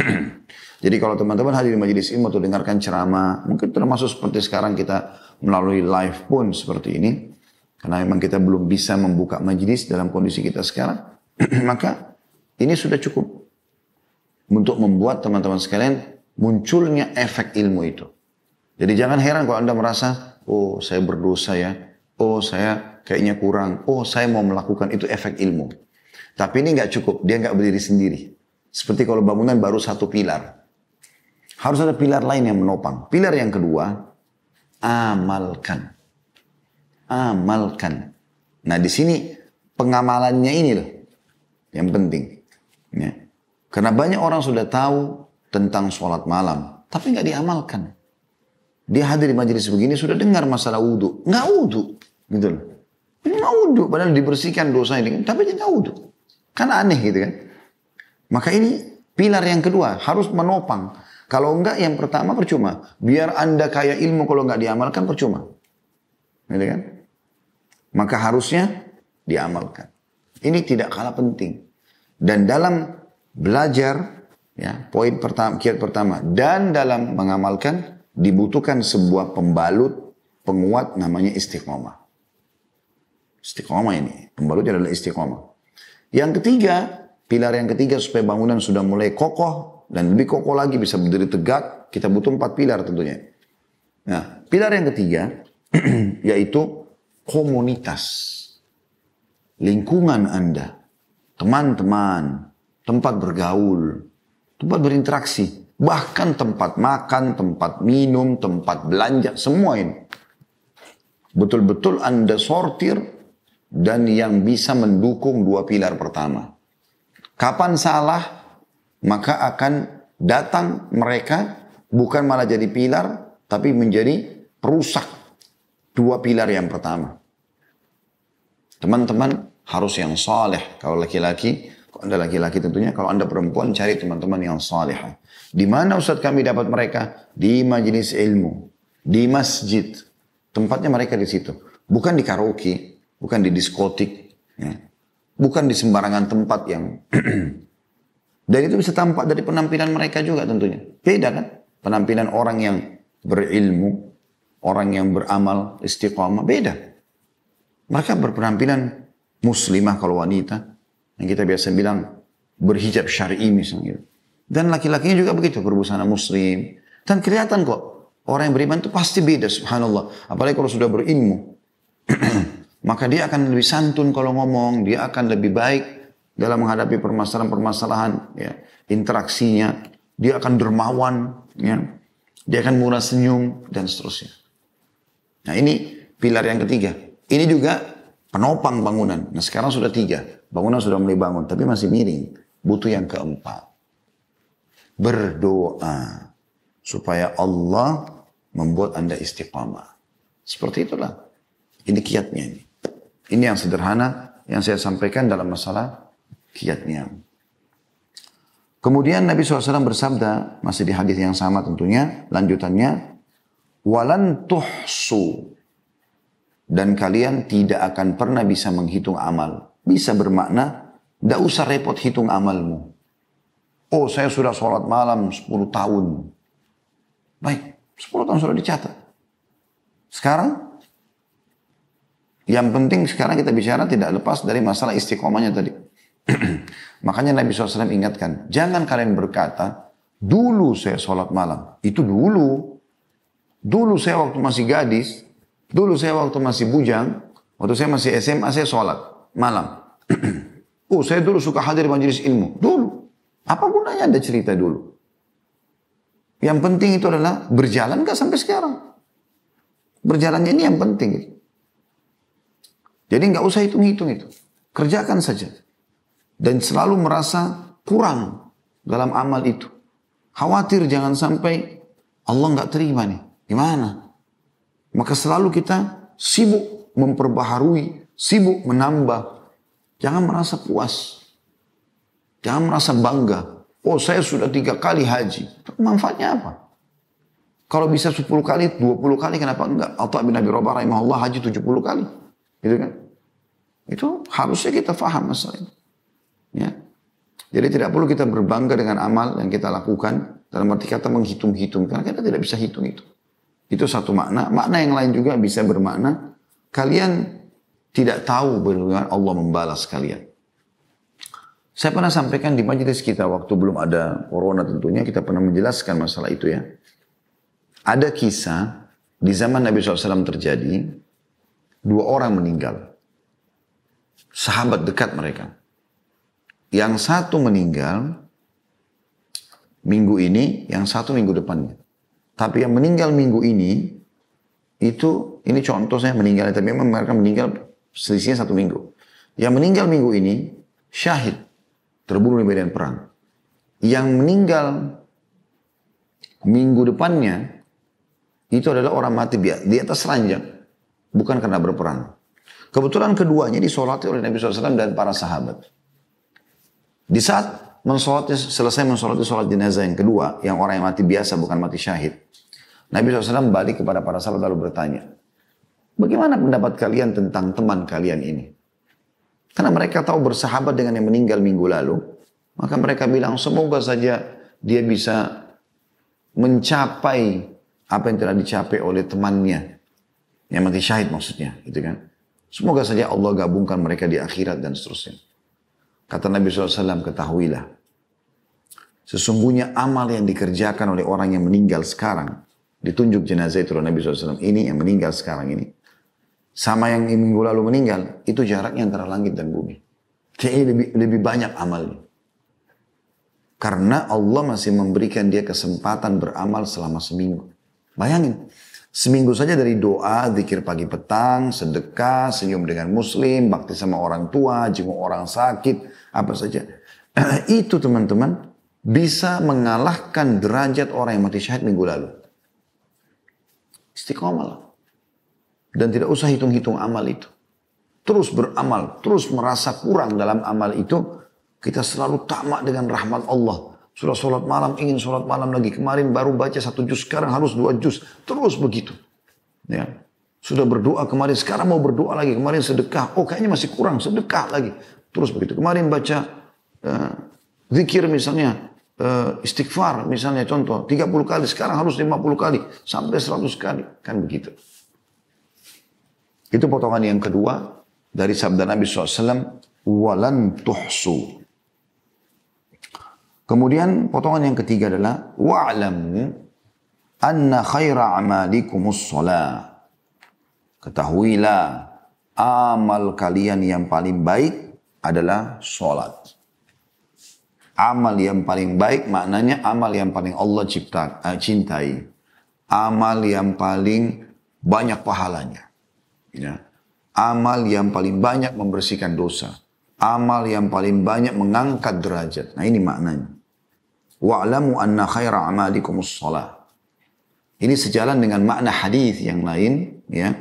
jadi kalau teman-teman hadir di majelis ilmu atau dengarkan ceramah mungkin termasuk seperti sekarang kita melalui live pun seperti ini karena memang kita belum bisa membuka majelis dalam kondisi kita sekarang maka ini sudah cukup untuk membuat teman-teman sekalian munculnya efek ilmu itu. Jadi jangan heran kalau Anda merasa, oh saya berdosa ya, oh saya kayaknya kurang, oh saya mau melakukan itu efek ilmu. Tapi ini nggak cukup, dia nggak berdiri sendiri. Seperti kalau bangunan baru satu pilar. Harus ada pilar lain yang menopang. Pilar yang kedua, amalkan. Amalkan. Nah di sini pengamalannya ini loh yang penting. Ya. Karena banyak orang sudah tahu tentang sholat malam, tapi nggak diamalkan. Dia hadir di majelis begini sudah dengar masalah wudhu. Nggak wudhu. Gitu loh. Ini nggak wudhu. Padahal dibersihkan dosanya. Dengan, tapi dia nggak wudhu. Karena aneh gitu kan. Maka ini pilar yang kedua. Harus menopang. Kalau enggak yang pertama percuma. Biar anda kaya ilmu kalau nggak diamalkan percuma. Gitu kan. Maka harusnya diamalkan. Ini tidak kalah penting. Dan dalam belajar, ya, poin pertama, kiat pertama, dan dalam mengamalkan dibutuhkan sebuah pembalut penguat namanya istiqomah. Istiqomah ini, pembalutnya adalah istiqomah. Yang ketiga, pilar yang ketiga supaya bangunan sudah mulai kokoh dan lebih kokoh lagi bisa berdiri tegak, kita butuh empat pilar tentunya. Nah, pilar yang ketiga yaitu komunitas. Lingkungan Anda, teman-teman, tempat bergaul, tempat berinteraksi. Bahkan tempat makan, tempat minum, tempat belanja, semua ini. Betul-betul Anda sortir dan yang bisa mendukung dua pilar pertama. Kapan salah, maka akan datang mereka bukan malah jadi pilar, tapi menjadi perusak dua pilar yang pertama. Teman-teman harus yang saleh kalau laki-laki anda laki-laki tentunya, kalau Anda perempuan cari teman-teman yang salihah. Di mana Ustaz kami dapat mereka? Di majelis ilmu, di masjid. Tempatnya mereka di situ. Bukan di karaoke, bukan di diskotik, ya. bukan di sembarangan tempat yang dan itu bisa tampak dari penampilan mereka juga tentunya. Beda kan? Penampilan orang yang berilmu, orang yang beramal istiqomah beda. Mereka berpenampilan muslimah kalau wanita, yang kita biasa bilang berhijab syar'i misalnya. Dan laki-lakinya juga begitu, berbusana muslim. Dan kelihatan kok, orang yang beriman itu pasti beda subhanallah. Apalagi kalau sudah berilmu. Maka dia akan lebih santun kalau ngomong, dia akan lebih baik dalam menghadapi permasalahan-permasalahan, ya, interaksinya, dia akan dermawan, ya, dia akan murah senyum dan seterusnya. Nah ini pilar yang ketiga. Ini juga penopang bangunan. Nah sekarang sudah tiga, bangunan sudah mulai bangun, tapi masih miring. Butuh yang keempat. Berdoa supaya Allah membuat anda istiqamah. Seperti itulah. Ini kiatnya ini. Ini yang sederhana yang saya sampaikan dalam masalah kiatnya. Kemudian Nabi SAW bersabda, masih di hadis yang sama tentunya, lanjutannya, walan tuhsu dan kalian tidak akan pernah bisa menghitung amal. Bisa bermakna, tidak usah repot hitung amalmu. Oh saya sudah sholat malam 10 tahun. Baik, 10 tahun sudah dicatat. Sekarang, yang penting sekarang kita bicara tidak lepas dari masalah istiqomahnya tadi. Makanya Nabi SAW ingatkan, jangan kalian berkata, dulu saya sholat malam. Itu dulu. Dulu saya waktu masih gadis, Dulu saya waktu masih bujang, waktu saya masih SMA, saya sholat malam. oh, saya dulu suka hadir majelis ilmu. Dulu. Apa gunanya Anda cerita dulu? Yang penting itu adalah berjalan gak sampai sekarang? Berjalannya ini yang penting. Jadi nggak usah hitung-hitung itu. Kerjakan saja. Dan selalu merasa kurang dalam amal itu. Khawatir jangan sampai Allah nggak terima nih. Gimana? Maka selalu kita sibuk memperbaharui, sibuk menambah. Jangan merasa puas. Jangan merasa bangga. Oh saya sudah tiga kali haji. Manfaatnya apa? Kalau bisa sepuluh kali, dua puluh kali kenapa enggak? Atau bin Nabi Rabah rahimahullah haji tujuh puluh kali. Gitu kan? Itu harusnya kita faham masalah itu. Ya. Jadi tidak perlu kita berbangga dengan amal yang kita lakukan. Dalam arti kata menghitung-hitung. Karena kita tidak bisa hitung itu. Itu satu makna. Makna yang lain juga bisa bermakna kalian tidak tahu bagaimana Allah membalas kalian. Saya pernah sampaikan di majelis kita waktu belum ada corona tentunya kita pernah menjelaskan masalah itu ya. Ada kisah di zaman Nabi SAW terjadi dua orang meninggal. Sahabat dekat mereka. Yang satu meninggal minggu ini, yang satu minggu depannya. Tapi yang meninggal minggu ini, itu, ini contoh saya meninggal, tapi memang mereka meninggal selisihnya satu minggu. Yang meninggal minggu ini, syahid, terbunuh di medan perang. Yang meninggal minggu depannya, itu adalah orang mati di atas ranjang. Bukan karena berperang. Kebetulan keduanya disolati oleh Nabi SAW dan para sahabat. Di saat mensolati, selesai mensolati sholat jenazah yang kedua, yang orang yang mati biasa bukan mati syahid. Nabi SAW balik kepada para sahabat lalu bertanya, bagaimana pendapat kalian tentang teman kalian ini? Karena mereka tahu bersahabat dengan yang meninggal minggu lalu, maka mereka bilang semoga saja dia bisa mencapai apa yang telah dicapai oleh temannya. Yang mati syahid maksudnya, gitu kan. Semoga saja Allah gabungkan mereka di akhirat dan seterusnya. Kata Nabi SAW, ketahuilah. Sesungguhnya amal yang dikerjakan oleh orang yang meninggal sekarang, ditunjuk jenazah itu oleh Nabi SAW, ini yang meninggal sekarang ini, sama yang minggu lalu meninggal, itu jaraknya antara langit dan bumi. Jadi lebih, lebih banyak amalnya. Karena Allah masih memberikan dia kesempatan beramal selama seminggu. Bayangin, Seminggu saja dari doa, zikir pagi petang, sedekah, senyum dengan muslim, bakti sama orang tua, jenguk orang sakit, apa saja. Itu teman-teman bisa mengalahkan derajat orang yang mati syahid minggu lalu. Istiqomah Dan tidak usah hitung-hitung amal itu. Terus beramal, terus merasa kurang dalam amal itu, kita selalu tamak dengan rahmat Allah sudah sholat malam, ingin sholat malam lagi. Kemarin baru baca satu juz, sekarang harus dua juz. Terus begitu. Ya. Sudah berdoa kemarin, sekarang mau berdoa lagi. Kemarin sedekah, oh kayaknya masih kurang, sedekah lagi. Terus begitu. Kemarin baca uh, zikir misalnya, uh, istighfar misalnya contoh. 30 kali, sekarang harus 50 kali. Sampai 100 kali. Kan begitu. Itu potongan yang kedua dari sabda Nabi SAW. Walan tuhsu Kemudian potongan yang ketiga adalah wa'lamu anna khaira amalikum Ketahuilah amal kalian yang paling baik adalah sholat. Amal yang paling baik maknanya amal yang paling Allah cipta, uh, cintai. Amal yang paling banyak pahalanya. Ya. Amal yang paling banyak membersihkan dosa. Amal yang paling banyak mengangkat derajat. Nah ini maknanya wa'lamu anna khaira amalikum shalah. Ini sejalan dengan makna hadis yang lain, ya.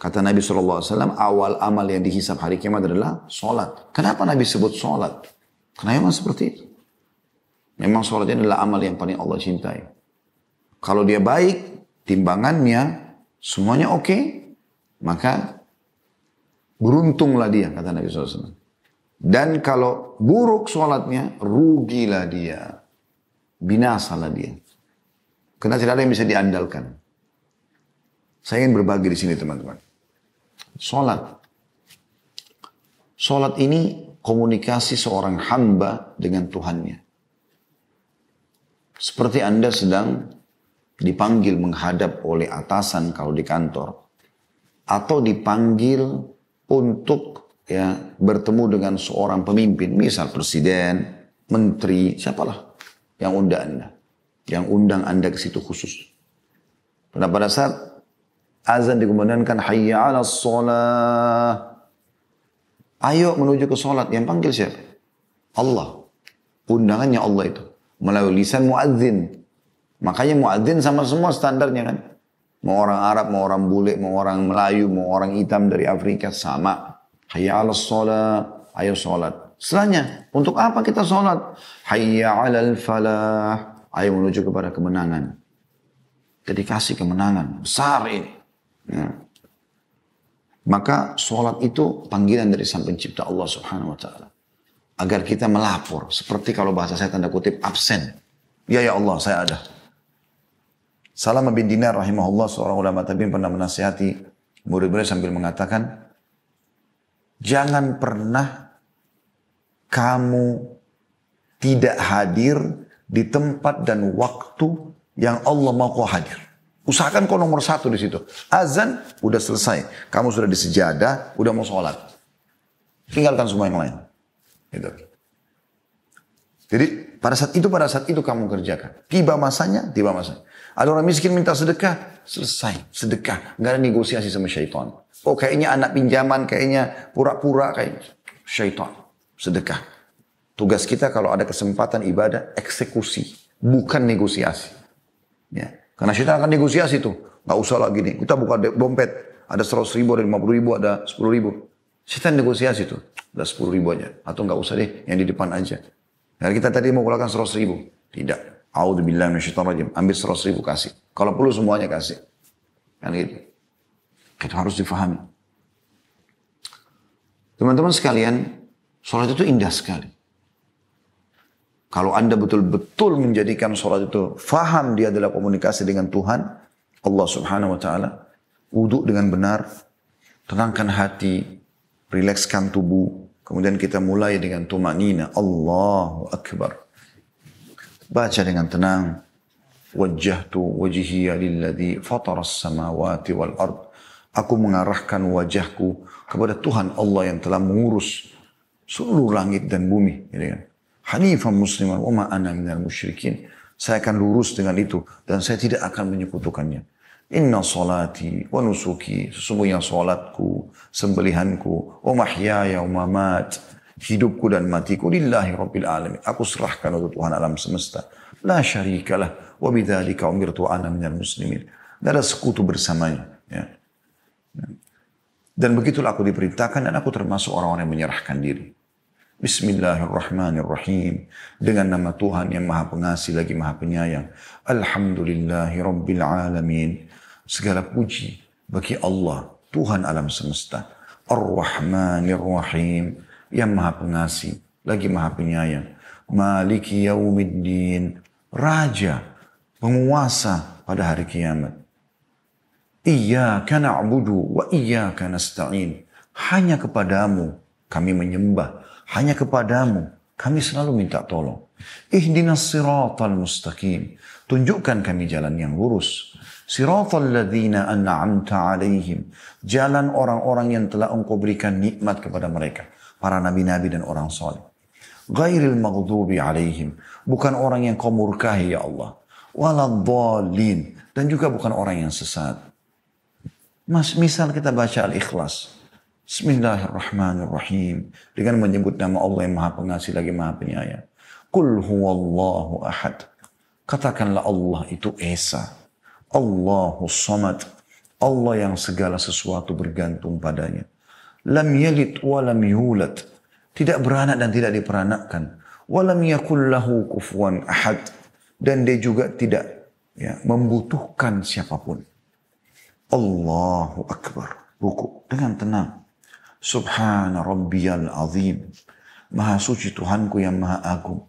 Kata Nabi SAW, awal amal yang dihisap hari kiamat adalah sholat. Kenapa Nabi sebut sholat? Kenapa memang seperti itu. Memang sholat ini adalah amal yang paling Allah cintai. Kalau dia baik, timbangannya, semuanya oke, okay, maka beruntunglah dia, kata Nabi SAW. Dan kalau buruk sholatnya, rugilah dia. Binasalah dia. Karena tidak ada yang bisa diandalkan. Saya ingin berbagi di sini teman-teman. Sholat. Sholat ini komunikasi seorang hamba dengan Tuhannya. Seperti Anda sedang dipanggil menghadap oleh atasan kalau di kantor. Atau dipanggil untuk ya bertemu dengan seorang pemimpin. Misal presiden, menteri, siapalah yang undang Anda. Yang undang Anda ke situ khusus. Karena pada saat azan dikumandangkan hayya ala sholah. Ayo menuju ke sholat. Yang panggil siapa? Allah. Undangannya Allah itu. Melalui lisan muadzin. Makanya muadzin sama semua standarnya kan. Mau orang Arab, mau orang bule, mau orang Melayu, mau orang hitam dari Afrika, sama. Hayya ala sholat. Ayo sholat. Setelahnya, untuk apa kita sholat? Hayya alal falah. Ayo menuju kepada kemenangan. Dedikasi kemenangan. Besar ini. Ya. Maka sholat itu panggilan dari Sang Pencipta Allah Subhanahu Wa Taala agar kita melapor seperti kalau bahasa saya tanda kutip absen. Ya ya Allah, saya ada. Salam bin Dinar rahimahullah seorang ulama tabi'in pernah menasihati murid-murid sambil mengatakan jangan pernah kamu tidak hadir di tempat dan waktu yang Allah mau kau hadir. Usahakan kau nomor satu di situ. Azan udah selesai. Kamu sudah di sejadah, udah mau sholat. Tinggalkan semua yang lain. Gitu. Jadi pada saat itu, pada saat itu kamu kerjakan. Tiba masanya, tiba masanya. Ada orang miskin minta sedekah, selesai sedekah. nggak ada negosiasi sama syaitan. Oh kayaknya anak pinjaman, kayaknya pura-pura, kayak syaitan sedekah. Tugas kita kalau ada kesempatan ibadah, eksekusi. Bukan negosiasi. Ya. Karena syaitan akan negosiasi tuh. Gak usah lagi nih. Kita buka dompet. Ada 100 ribu, ada 50 ribu, ada 10 ribu. Syaitan negosiasi itu Ada 10 ribu aja. Atau gak usah deh, yang di depan aja. Karena kita tadi mau keluarkan 100 ribu. Tidak. A'udzubillah minasyaitan rajim. Ambil 100 ribu kasih. Kalau perlu semuanya kasih. Kan gitu. Itu harus difahami. Teman-teman sekalian, Sholat itu indah sekali. Kalau Anda betul-betul menjadikan sholat itu faham dia adalah komunikasi dengan Tuhan, Allah subhanahu wa ta'ala, wudhu dengan benar, tenangkan hati, rilekskan tubuh, kemudian kita mulai dengan tumanina, Allahu Akbar. Baca dengan tenang, wajjahtu wajihiyya lilladhi fataras samawati wal ard. Aku mengarahkan wajahku kepada Tuhan Allah yang telah mengurus seluruh langit dan bumi. Gitu kan. Hanifan musliman wa ma'ana minal musyrikin. Saya akan lurus dengan itu dan saya tidak akan menyekutukannya. Inna salati wa nusuki, sesungguhnya salatku, sembelihanku, wa mahyaya wa mamat, hidupku dan matiku lillahi rabbil alamin. Aku serahkan untuk Tuhan alam semesta. La syarikalah wa bidzalika umirtu ana minal muslimin. Tidak ada sekutu bersamanya. Ya. Dan begitulah aku diperintahkan dan aku termasuk orang-orang yang menyerahkan diri. Bismillahirrahmanirrahim. Dengan nama Tuhan yang maha pengasih lagi maha penyayang. Alhamdulillahi Rabbil Alamin. Segala puji bagi Allah, Tuhan alam semesta. Ar-Rahmanirrahim. Yang maha pengasih lagi maha penyayang. Maliki yaumiddin. Raja, penguasa pada hari kiamat. Iyaka na'budu wa iyaka nasta'in. Hanya kepadamu kami menyembah hanya kepadamu kami selalu minta tolong. Ihdinas siratal mustaqim. Tunjukkan kami jalan yang lurus. Siratal ladzina an'amta alaihim. Jalan orang-orang yang telah engkau berikan nikmat kepada mereka. Para nabi-nabi dan orang soleh. Gairil maghdubi alaihim. Bukan orang yang kau murkahi ya Allah. Waladhalin. Dan juga bukan orang yang sesat. Mas, misal kita baca Al-Ikhlas. Bismillahirrahmanirrahim. Dengan menyebut nama Allah yang Maha Pengasih lagi Maha Penyayang. Qul huwallahu ahad. Katakanlah Allah itu Esa. Allahu samad. Allah yang segala sesuatu bergantung padanya. Lam yalid wa lam yulad. Tidak beranak dan tidak diperanakkan. Wa lam yakul lahu ahad. Dan dia juga tidak ya, membutuhkan siapapun. Allahu Akbar. Buku dengan tenang Subhana rabbiyal azim. Maha suci Tuhanku yang maha agung.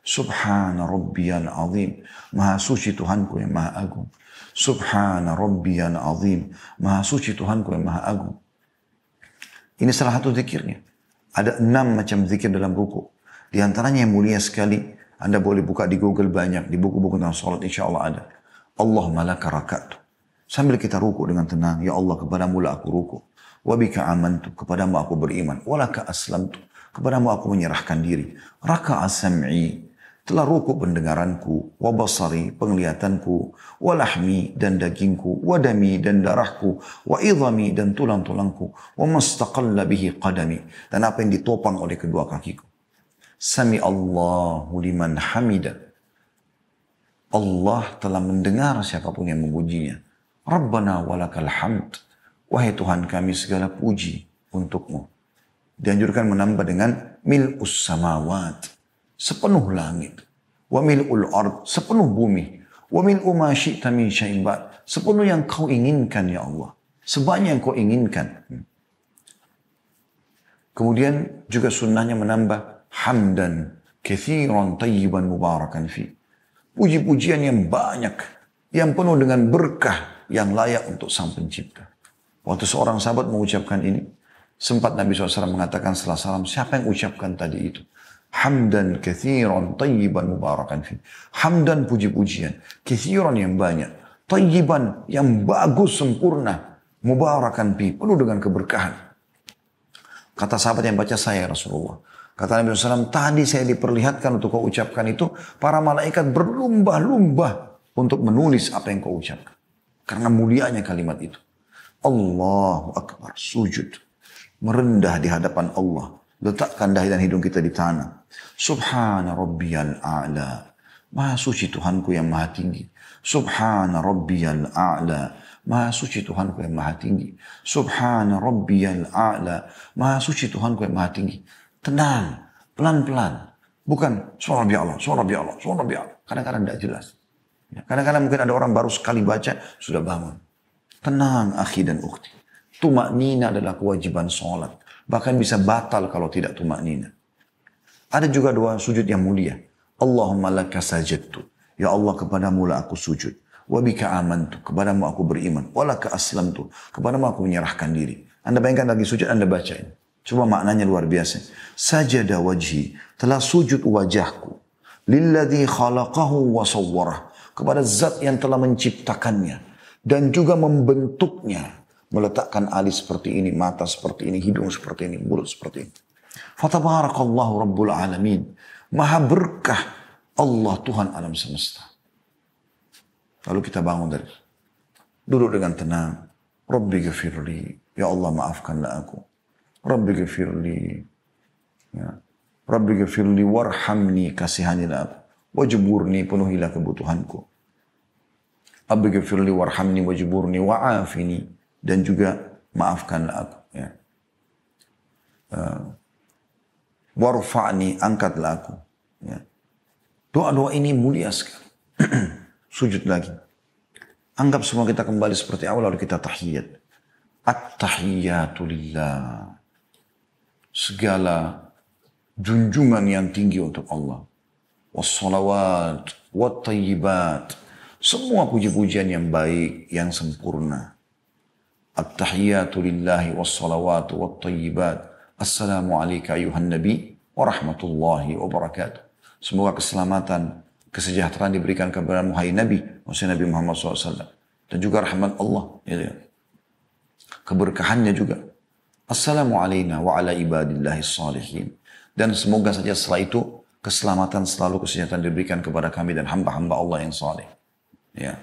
Subhana rabbiyal azim. Maha suci Tuhanku yang maha agung. Subhana rabbiyal azim. Maha suci Tuhanku yang maha agung. Ini salah satu zikirnya. Ada enam macam zikir dalam buku. Di antaranya yang mulia sekali. Anda boleh buka di Google banyak. Di buku-buku tentang sholat insya Allah ada. Allah malaka rakatu. Sambil kita ruku dengan tenang. Ya Allah kepada mula aku ruku. Wabika amantu, kepadamu aku beriman. Walaka aslamtu, kepadamu aku menyerahkan diri. Raka asam'i, telah ruku pendengaranku, wabasari penglihatanku, walahmi dan dagingku, wadami dan darahku, wa idhami dan tulang-tulangku, wa mastaqalla bihi qadami. Dan apa yang ditopang oleh kedua kakiku. Sami Allahu liman hamida. Allah telah mendengar siapapun yang memujinya. Rabbana walakal hamd. Wahai Tuhan kami segala puji untukmu. Dianjurkan menambah dengan mil samawat. Sepenuh langit. Wa mil ul ard. Sepenuh bumi. Wa mil ma syi'ta min syaibat. Sepenuh yang kau inginkan ya Allah. Sebanyak yang kau inginkan. Kemudian juga sunnahnya menambah hamdan kethiran tayyiban mubarakan fi. Puji-pujian yang banyak, yang penuh dengan berkah yang layak untuk sang pencipta. Waktu seorang sahabat mengucapkan ini, sempat Nabi SAW mengatakan setelah salam, siapa yang ucapkan tadi itu? Hamdan kathiran tayyiban mubarakan fi. Hamdan puji-pujian. Kathiran yang banyak. Tayyiban yang bagus, sempurna. Mubarakan fi. Penuh dengan keberkahan. Kata sahabat yang baca saya Rasulullah. Kata Nabi SAW, tadi saya diperlihatkan untuk kau ucapkan itu. Para malaikat berlumba-lumba untuk menulis apa yang kau ucapkan. Karena mulianya kalimat itu. Allah Akbar, sujud. Merendah di hadapan Allah. Letakkan dahi dan hidung kita di tanah. Subhana rabbiyal a'la. Maha suci Tuhanku yang maha tinggi. Subhana rabbiyal a'la. Maha suci Tuhanku yang maha tinggi. Subhana rabbiyal a'la. Maha suci Tuhanku yang maha tinggi. Tenang, pelan-pelan. Bukan suara Rabbi Allah, suara Rabbi Allah, suara Rabbi Allah. Kadang-kadang tidak jelas. Ya, kadang-kadang mungkin ada orang baru sekali baca, sudah bangun. Tenang akhi dan ukti. Tumak nina adalah kewajiban sholat. Bahkan bisa batal kalau tidak tumak nina. Ada juga doa sujud yang mulia. Allahumma laka sajadtu. Ya Allah kepadamu lah aku sujud. Wabika amantu. Kepadamu aku beriman. Walaka aslamtu. Kepadamu aku menyerahkan diri. Anda bayangkan lagi sujud, Anda bacain ini. Cuma maknanya luar biasa. Sajada wajhi. Telah sujud wajahku. Lilladhi khalaqahu wa Kepada zat yang telah menciptakannya dan juga membentuknya. Meletakkan alis seperti ini, mata seperti ini, hidung seperti ini, mulut seperti ini. Fatabarakallahu Rabbul Alamin. Maha berkah Allah Tuhan alam semesta. Lalu kita bangun dari duduk dengan tenang. Rabbi gafirli. Ya Allah maafkanlah aku. Rabbi gafirli. Ya. Rabbi gafirli warhamni kasihanilah Wajiburni penuhilah kebutuhanku. Abgifirli warhamni wajiburni wa'afini. Dan juga maafkanlah aku. Ya. Uh, warfa'ni, angkatlah aku. Ya. Doa-doa ini mulia sekali. Sujud lagi. Anggap semua kita kembali seperti awal lalu kita tahiyat. at tahiyyatulillah Segala junjungan yang tinggi untuk Allah. Wassalawat, wattayyibat, semua puji-pujian yang baik, yang sempurna. At-tahiyatu lillahi wassalawatu wattayyibat. Assalamu alaika ayuhan nabi wa rahmatullahi wa barakatuh. Semoga keselamatan, kesejahteraan diberikan kepada muhai Nabi, maksudnya Nabi Muhammad SAW. Dan juga rahmat Allah. Gitu. Keberkahannya juga. Assalamu alaina wa ala ibadillahi salihin. Dan semoga saja setelah itu keselamatan selalu kesejahteraan diberikan kepada kami dan hamba-hamba Allah yang salih. Ya.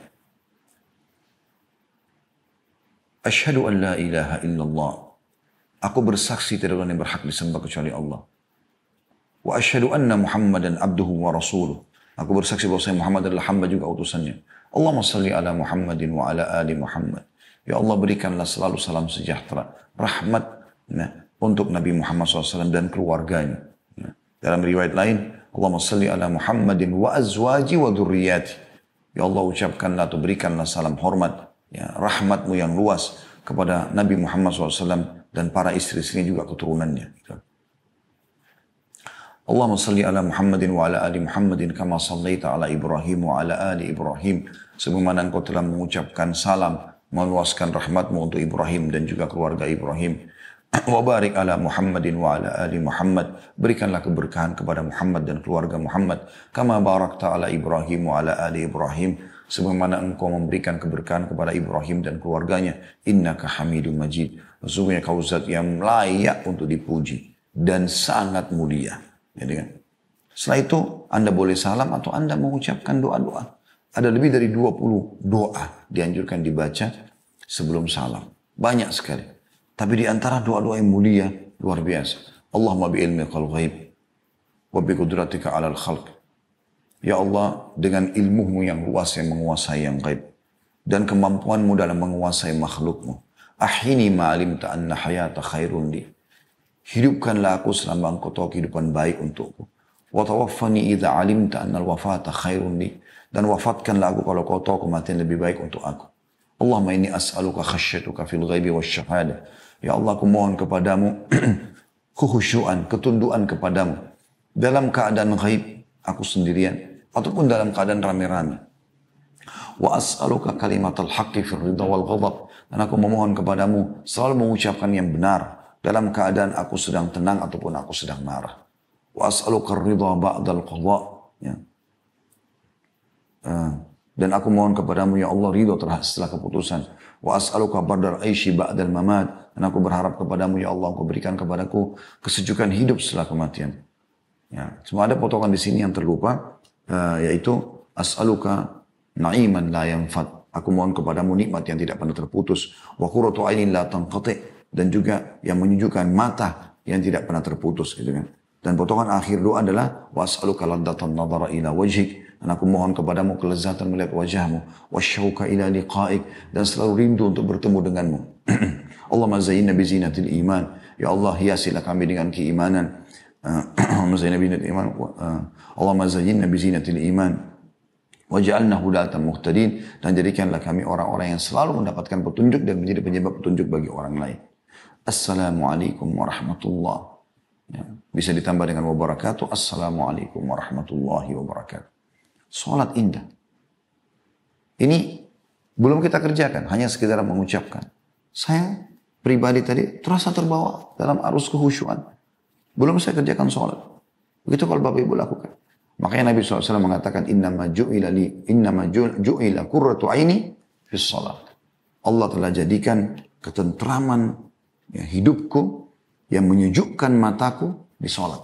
Asyhadu an la ilaha illallah. Aku bersaksi tidak ada yang berhak disembah kecuali Allah. Wa asyhadu anna Muhammadan abduhu wa rasuluh. Aku bersaksi bahwa saya Muhammad adalah hamba juga utusannya. Allahumma salli ala Muhammadin wa ala ali Muhammad. Ya Allah berikanlah selalu salam sejahtera, rahmat ya, untuk Nabi Muhammad SAW dan keluarganya. Nah, dalam riwayat lain, Allahumma salli ala Muhammadin wa azwaji wa dhurriyyati. Ya Allah ucapkanlah atau berikanlah salam hormat, ya, rahmatmu yang luas kepada Nabi Muhammad SAW dan para istri-istrinya juga keturunannya. Allahumma salli ala Muhammadin wa ala ali Muhammadin kama sallaita ala Ibrahim wa ala ali Ibrahim. Sebagaimana engkau telah mengucapkan salam, meluaskan rahmatmu untuk Ibrahim dan juga keluarga Ibrahim. Wa barik ala Muhammadin wa ala ali Muhammad. Berikanlah keberkahan kepada Muhammad dan keluarga Muhammad. Kama barakta ala Ibrahim wa ala ali Ibrahim. Sebagaimana engkau memberikan keberkahan kepada Ibrahim dan keluarganya. Innaka hamidum majid. Sesungguhnya kau zat yang layak untuk dipuji. Dan sangat mulia. Jadi ya, dengan Setelah itu Anda boleh salam atau Anda mengucapkan doa-doa. Ada lebih dari 20 doa dianjurkan dibaca sebelum salam. Banyak sekali. Tapi di antara doa-doa yang mulia, luar biasa. Allahumma bi qal ghaib, wa bi kudratika alal khalq. Ya Allah, dengan ilmumu yang luas yang menguasai yang gaib. Dan kemampuanmu dalam menguasai makhlukmu. Ahini ma'alim ta'anna hayata khairun li. Hidupkanlah aku selama engkau tahu kehidupan baik untukku. Wa tawaffani alim alimta anna wafata khairun li. Dan wafatkanlah aku kalau kau tahu kematian lebih baik untuk aku. Allahumma inni as'aluka khasyatuka fil ghaibi wa syahadah. Ya Allah aku mohon kepadamu kehusyuan, ketunduan kepadamu. Dalam keadaan ghaib, aku sendirian. Ataupun dalam keadaan rame-rame. Wa as'aluka kalimatul haqqi fir ridha wal ghadab. Dan aku memohon kepadamu selalu mengucapkan yang benar dalam keadaan aku sedang tenang ataupun aku sedang marah. Wa as'aluka ridha ba'dal qadha. Ya. Ah. dan aku mohon kepadamu ya Allah ridho terhadap setelah keputusan. Wa as'aluka bardar aishi ba'dal mamat. Dan aku berharap kepadamu ya Allah, engkau berikan kepadaku kesejukan hidup setelah kematian. Ya, Semua ada potongan di sini yang terlupa uh, yaitu as'aluka na'iman la yanfad. Aku mohon kepadamu nikmat yang tidak pernah terputus. Wa qurratu ainin la tanqati dan juga yang menunjukkan mata yang tidak pernah terputus gitu kan. Dan potongan akhir doa adalah was'aluka ladatan nadara ila wajhik dan aku mohon kepadamu kelezatan melihat wajahmu. Wasyauka ila liqa'ik. Dan selalu rindu untuk bertemu denganmu. Allah zayyinna bi zinatil iman. Ya Allah, hiasilah kami dengan keimanan. Allah zayyinna bi zinatil iman. Eh, Allah zayyinna bi zinatil iman. Waj'alna hudatan muhtadin. Dan jadikanlah kami orang-orang yang selalu mendapatkan petunjuk dan menjadi penyebab petunjuk bagi orang lain. Assalamualaikum warahmatullahi Ya. Bisa ditambah dengan wabarakatuh. Assalamualaikum warahmatullahi wabarakatuh. Sholat indah. Ini belum kita kerjakan, hanya sekedar mengucapkan. Saya pribadi tadi terasa terbawa dalam arus kehusuan. Belum saya kerjakan sholat. Begitu kalau Bapak Ibu lakukan. Makanya Nabi SAW mengatakan, Innama ju'ila li, innama ju'ila kurratu aini fis sholat. Allah telah jadikan ketentraman ya, hidupku yang menyejukkan mataku di sholat.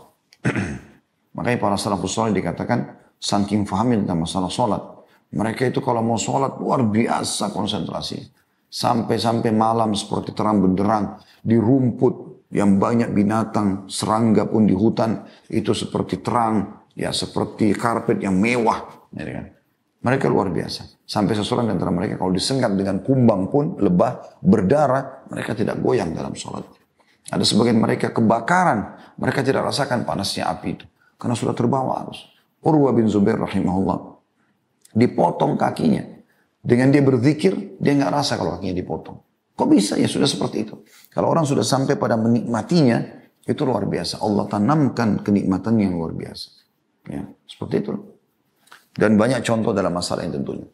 Makanya para salafus sholat dikatakan Saking fahami tentang masalah sholat. Mereka itu kalau mau sholat luar biasa konsentrasi. Sampai-sampai malam seperti terang benderang di rumput yang banyak binatang, serangga pun di hutan itu seperti terang, ya seperti karpet yang mewah. Ya kan? Mereka luar biasa. Sampai seseorang di antara mereka kalau disengat dengan kumbang pun lebah berdarah, mereka tidak goyang dalam sholat. Ada sebagian mereka kebakaran, mereka tidak rasakan panasnya api itu. Karena sudah terbawa arus. Urwa bin Zubair rahimahullah. Dipotong kakinya. Dengan dia berzikir, dia nggak rasa kalau kakinya dipotong. Kok bisa? Ya sudah seperti itu. Kalau orang sudah sampai pada menikmatinya, itu luar biasa. Allah tanamkan kenikmatan yang luar biasa. Ya, seperti itu. Dan banyak contoh dalam masalah ini tentunya.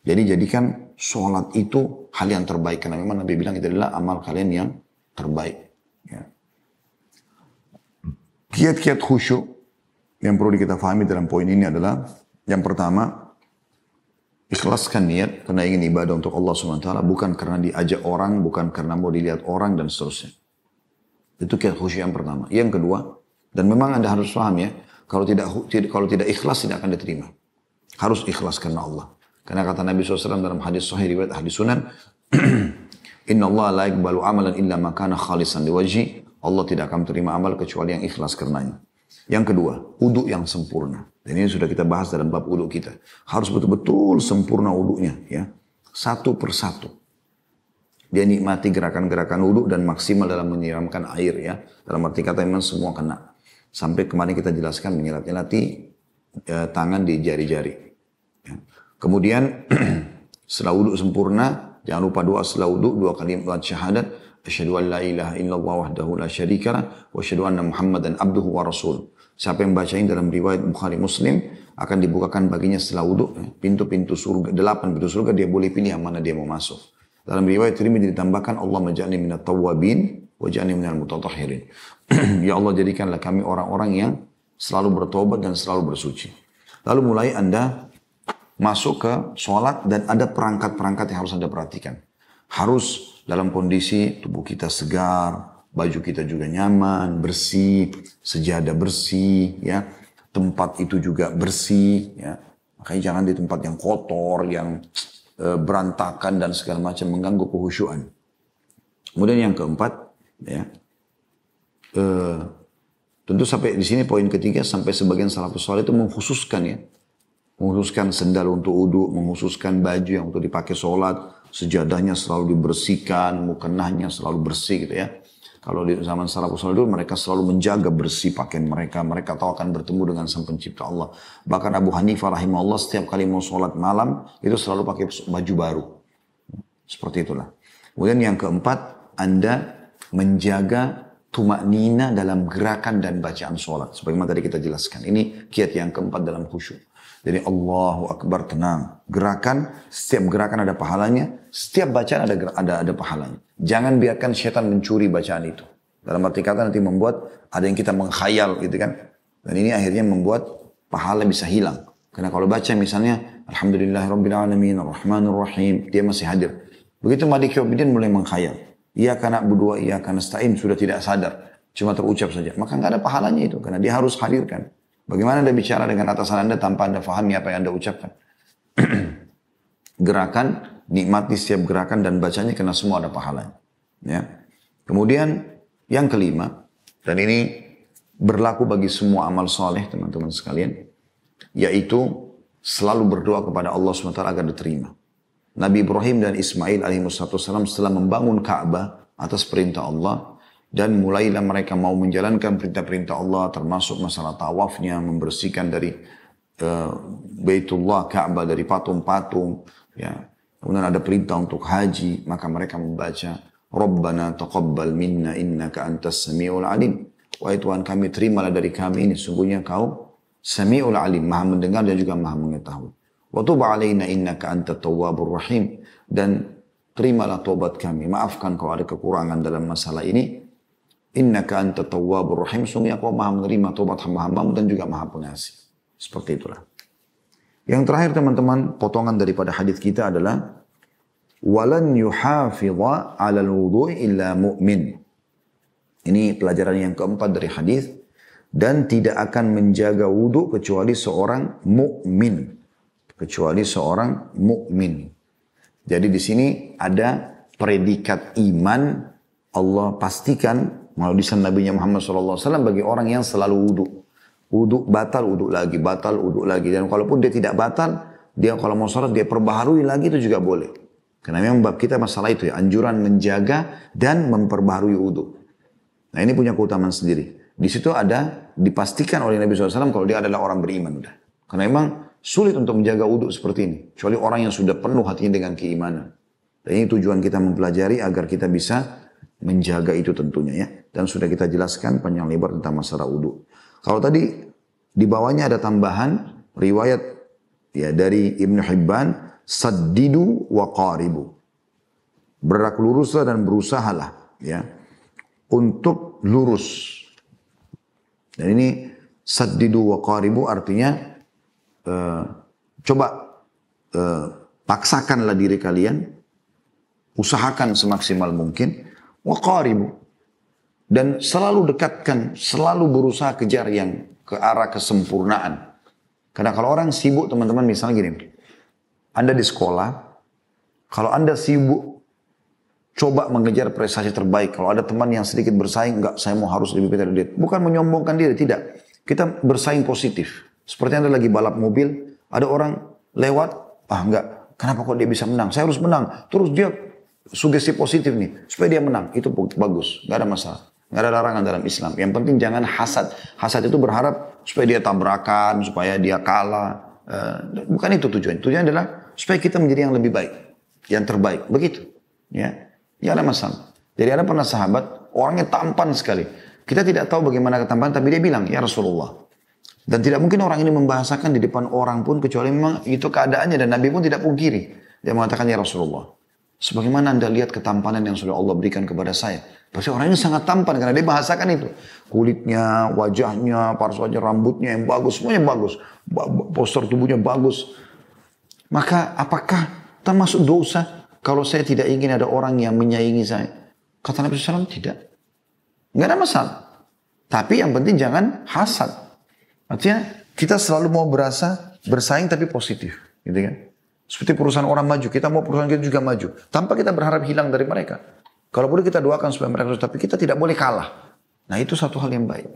Jadi jadikan sholat itu hal yang terbaik. Karena memang Nabi bilang itu adalah amal kalian yang terbaik. Ya. Kiat-kiat khusyuk yang perlu kita fahami dalam poin ini adalah yang pertama ikhlaskan niat karena ingin ibadah untuk Allah SWT bukan karena diajak orang, bukan karena mau dilihat orang dan seterusnya. Itu kiat khusyuk yang pertama. Yang kedua, dan memang Anda harus paham ya, kalau tidak kalau tidak ikhlas tidak akan diterima. Harus ikhlas karena Allah. Karena kata Nabi SAW dalam hadis sahih riwayat ahli sunan, Inna Allah la yakbalu amalan illa makana khalisan liwaji. Allah tidak akan terima amal kecuali yang ikhlas karenanya. Yang kedua, uduk yang sempurna. Dan ini sudah kita bahas dalam bab uduk kita. Harus betul-betul sempurna uduknya ya. Satu persatu. Dia nikmati gerakan-gerakan uduk dan maksimal dalam menyiramkan air ya. Dalam arti kata memang semua kena. Sampai kemarin kita jelaskan menyirat-nyirati e, tangan di jari-jari. Ya. Kemudian setelah uduk sempurna, jangan lupa doa setelah uduk, dua kali kalimat syahadat. Asyadu an la ilaha illallah wahdahu la syarikara Wa asyadu anna muhammadan abduhu wa rasuluh. Siapa yang bacain dalam riwayat Bukhari Muslim akan dibukakan baginya setelah wudhu ya. pintu-pintu surga delapan pintu surga dia boleh pilih yang mana dia mau masuk. Dalam riwayat Tirmidzi ditambahkan Allah menjadi minat tawabin wajani minal mutahhirin ya Allah jadikanlah kami orang-orang yang selalu bertobat dan selalu bersuci. Lalu mulai Anda masuk ke sholat dan ada perangkat-perangkat yang harus Anda perhatikan. Harus dalam kondisi tubuh kita segar, baju kita juga nyaman, bersih, sejadah bersih, ya tempat itu juga bersih, ya makanya jangan di tempat yang kotor, yang e, berantakan dan segala macam mengganggu kehusuan. Kemudian yang keempat, ya e, tentu sampai di sini poin ketiga sampai sebagian salafus soleh itu mengkhususkan ya menghususkan sendal untuk uduk, menghususkan baju yang untuk dipakai sholat, sejadahnya selalu dibersihkan, mukenahnya selalu bersih gitu ya. Kalau di zaman salafus saleh dulu mereka selalu menjaga bersih pakaian mereka. Mereka tahu akan bertemu dengan sang pencipta Allah. Bahkan Abu Hanifah rahimahullah setiap kali mau sholat malam itu selalu pakai baju baru. Seperti itulah. Kemudian yang keempat, Anda menjaga tumak nina dalam gerakan dan bacaan sholat. Sebagaimana tadi kita jelaskan. Ini kiat yang keempat dalam khusyuk. Jadi Allahu Akbar tenang. Gerakan, setiap gerakan ada pahalanya, setiap bacaan ada ada ada pahalanya. Jangan biarkan setan mencuri bacaan itu. Dalam arti kata nanti membuat ada yang kita mengkhayal gitu kan. Dan ini akhirnya membuat pahala bisa hilang. Karena kalau baca misalnya Alhamdulillah Rabbil Alamin Rahmanur Rahim dia masih hadir. Begitu Malik Yawmiddin mulai mengkhayal. Ia karena berdua, ia karena staim sudah tidak sadar. Cuma terucap saja. Maka nggak ada pahalanya itu. Karena dia harus hadirkan. Bagaimana Anda bicara dengan atasan Anda tanpa Anda fahami apa yang Anda ucapkan? gerakan, nikmati setiap gerakan dan bacanya karena semua ada pahalanya. Ya. Kemudian yang kelima, dan ini berlaku bagi semua amal soleh teman-teman sekalian, yaitu selalu berdoa kepada Allah SWT agar diterima. Nabi Ibrahim dan Ismail alaihissalam setelah membangun Ka'bah atas perintah Allah, dan mulailah mereka mau menjalankan perintah-perintah Allah termasuk masalah tawafnya, membersihkan dari uh, Baitullah, Ka'bah dari patung-patung. Ya. Kemudian ada perintah untuk haji, maka mereka membaca Rabbana taqabbal minna innaka antas sami'ul alim. Wahai Tuhan kami, terimalah dari kami ini. Sungguhnya kau sami'ul alim, maha mendengar dan juga maha mengetahui. Wa tuba alaina innaka anta tawwabur rahim. Dan terimalah tobat kami. Maafkan kau ada kekurangan dalam masalah ini. Innaka anta tawwabur rahim. Sungguh kau maha menerima tobat hamba-hambamu dan juga maha pengasih. Seperti itulah. Yang terakhir teman-teman, potongan daripada hadis kita adalah walan yuhafidha ala wudu'i illa mu'min. Ini pelajaran yang keempat dari hadis dan tidak akan menjaga wudhu kecuali seorang mukmin, kecuali seorang mukmin. Jadi di sini ada predikat iman Allah pastikan kalau Nabi Muhammad SAW bagi orang yang selalu wudhu. Wudhu batal, wudhu lagi, batal, wudhu lagi. Dan kalaupun dia tidak batal, dia kalau mau sholat dia perbaharui lagi itu juga boleh. Karena memang bab kita masalah itu ya, anjuran menjaga dan memperbaharui wudhu. Nah ini punya keutamaan sendiri. Di situ ada dipastikan oleh Nabi SAW kalau dia adalah orang beriman udah. Karena memang sulit untuk menjaga wudhu seperti ini. Kecuali orang yang sudah penuh hatinya dengan keimanan. Dan ini tujuan kita mempelajari agar kita bisa menjaga itu tentunya ya. Dan sudah kita jelaskan panjang lebar tentang masalah wudhu. Kalau tadi di bawahnya ada tambahan riwayat ya dari Ibnu Hibban, saddidu wa qaribu. Berak luruslah dan berusahalah ya untuk lurus. Dan ini saddidu wa qaribu artinya uh, coba uh, paksakanlah diri kalian, usahakan semaksimal mungkin Waqaribu. Dan selalu dekatkan, selalu berusaha kejar yang ke arah kesempurnaan. Karena kalau orang sibuk teman-teman misalnya gini. Anda di sekolah, kalau Anda sibuk coba mengejar prestasi terbaik. Kalau ada teman yang sedikit bersaing, enggak saya mau harus lebih pintar dari dia. Bukan menyombongkan diri, tidak. Kita bersaing positif. Seperti Anda lagi balap mobil, ada orang lewat, ah enggak, kenapa kok dia bisa menang? Saya harus menang. Terus dia sugesti positif nih supaya dia menang itu bagus nggak ada masalah nggak ada larangan dalam Islam yang penting jangan hasad hasad itu berharap supaya dia tabrakan supaya dia kalah eh, bukan itu tujuan tujuan adalah supaya kita menjadi yang lebih baik yang terbaik begitu ya nggak ada masalah jadi ada pernah sahabat orangnya tampan sekali kita tidak tahu bagaimana ketampanan tapi dia bilang ya Rasulullah dan tidak mungkin orang ini membahasakan di depan orang pun kecuali memang itu keadaannya dan Nabi pun tidak pungkiri dia mengatakan ya Rasulullah Sebagaimana Anda lihat ketampanan yang sudah Allah berikan kepada saya. Pasti orang ini sangat tampan karena dia bahasakan itu. Kulitnya, wajahnya, wajah, rambutnya yang bagus. Semuanya bagus. Poster tubuhnya bagus. Maka apakah termasuk dosa kalau saya tidak ingin ada orang yang menyaingi saya? Kata Nabi SAW, tidak. Enggak ada masalah. Tapi yang penting jangan hasad. Artinya kita selalu mau berasa bersaing tapi positif. Gitu kan? Seperti perusahaan orang maju, kita mau perusahaan kita juga maju. Tanpa kita berharap hilang dari mereka. Kalau boleh kita doakan supaya mereka tapi kita tidak boleh kalah. Nah itu satu hal yang baik.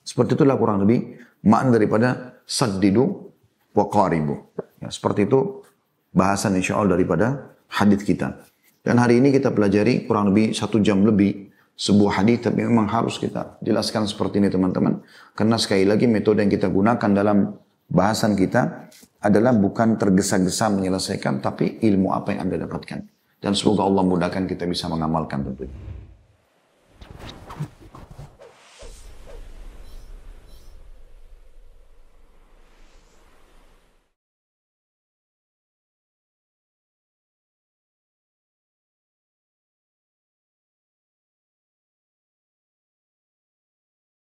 Seperti itulah kurang lebih makna daripada saddidu wa qaribu. Ya, seperti itu bahasan insya Allah daripada hadith kita. Dan hari ini kita pelajari kurang lebih satu jam lebih sebuah hadis tapi memang harus kita jelaskan seperti ini teman-teman. Karena sekali lagi metode yang kita gunakan dalam bahasan kita adalah bukan tergesa-gesa menyelesaikan, tapi ilmu apa yang Anda dapatkan. Dan semoga Allah mudahkan kita bisa mengamalkan tentunya.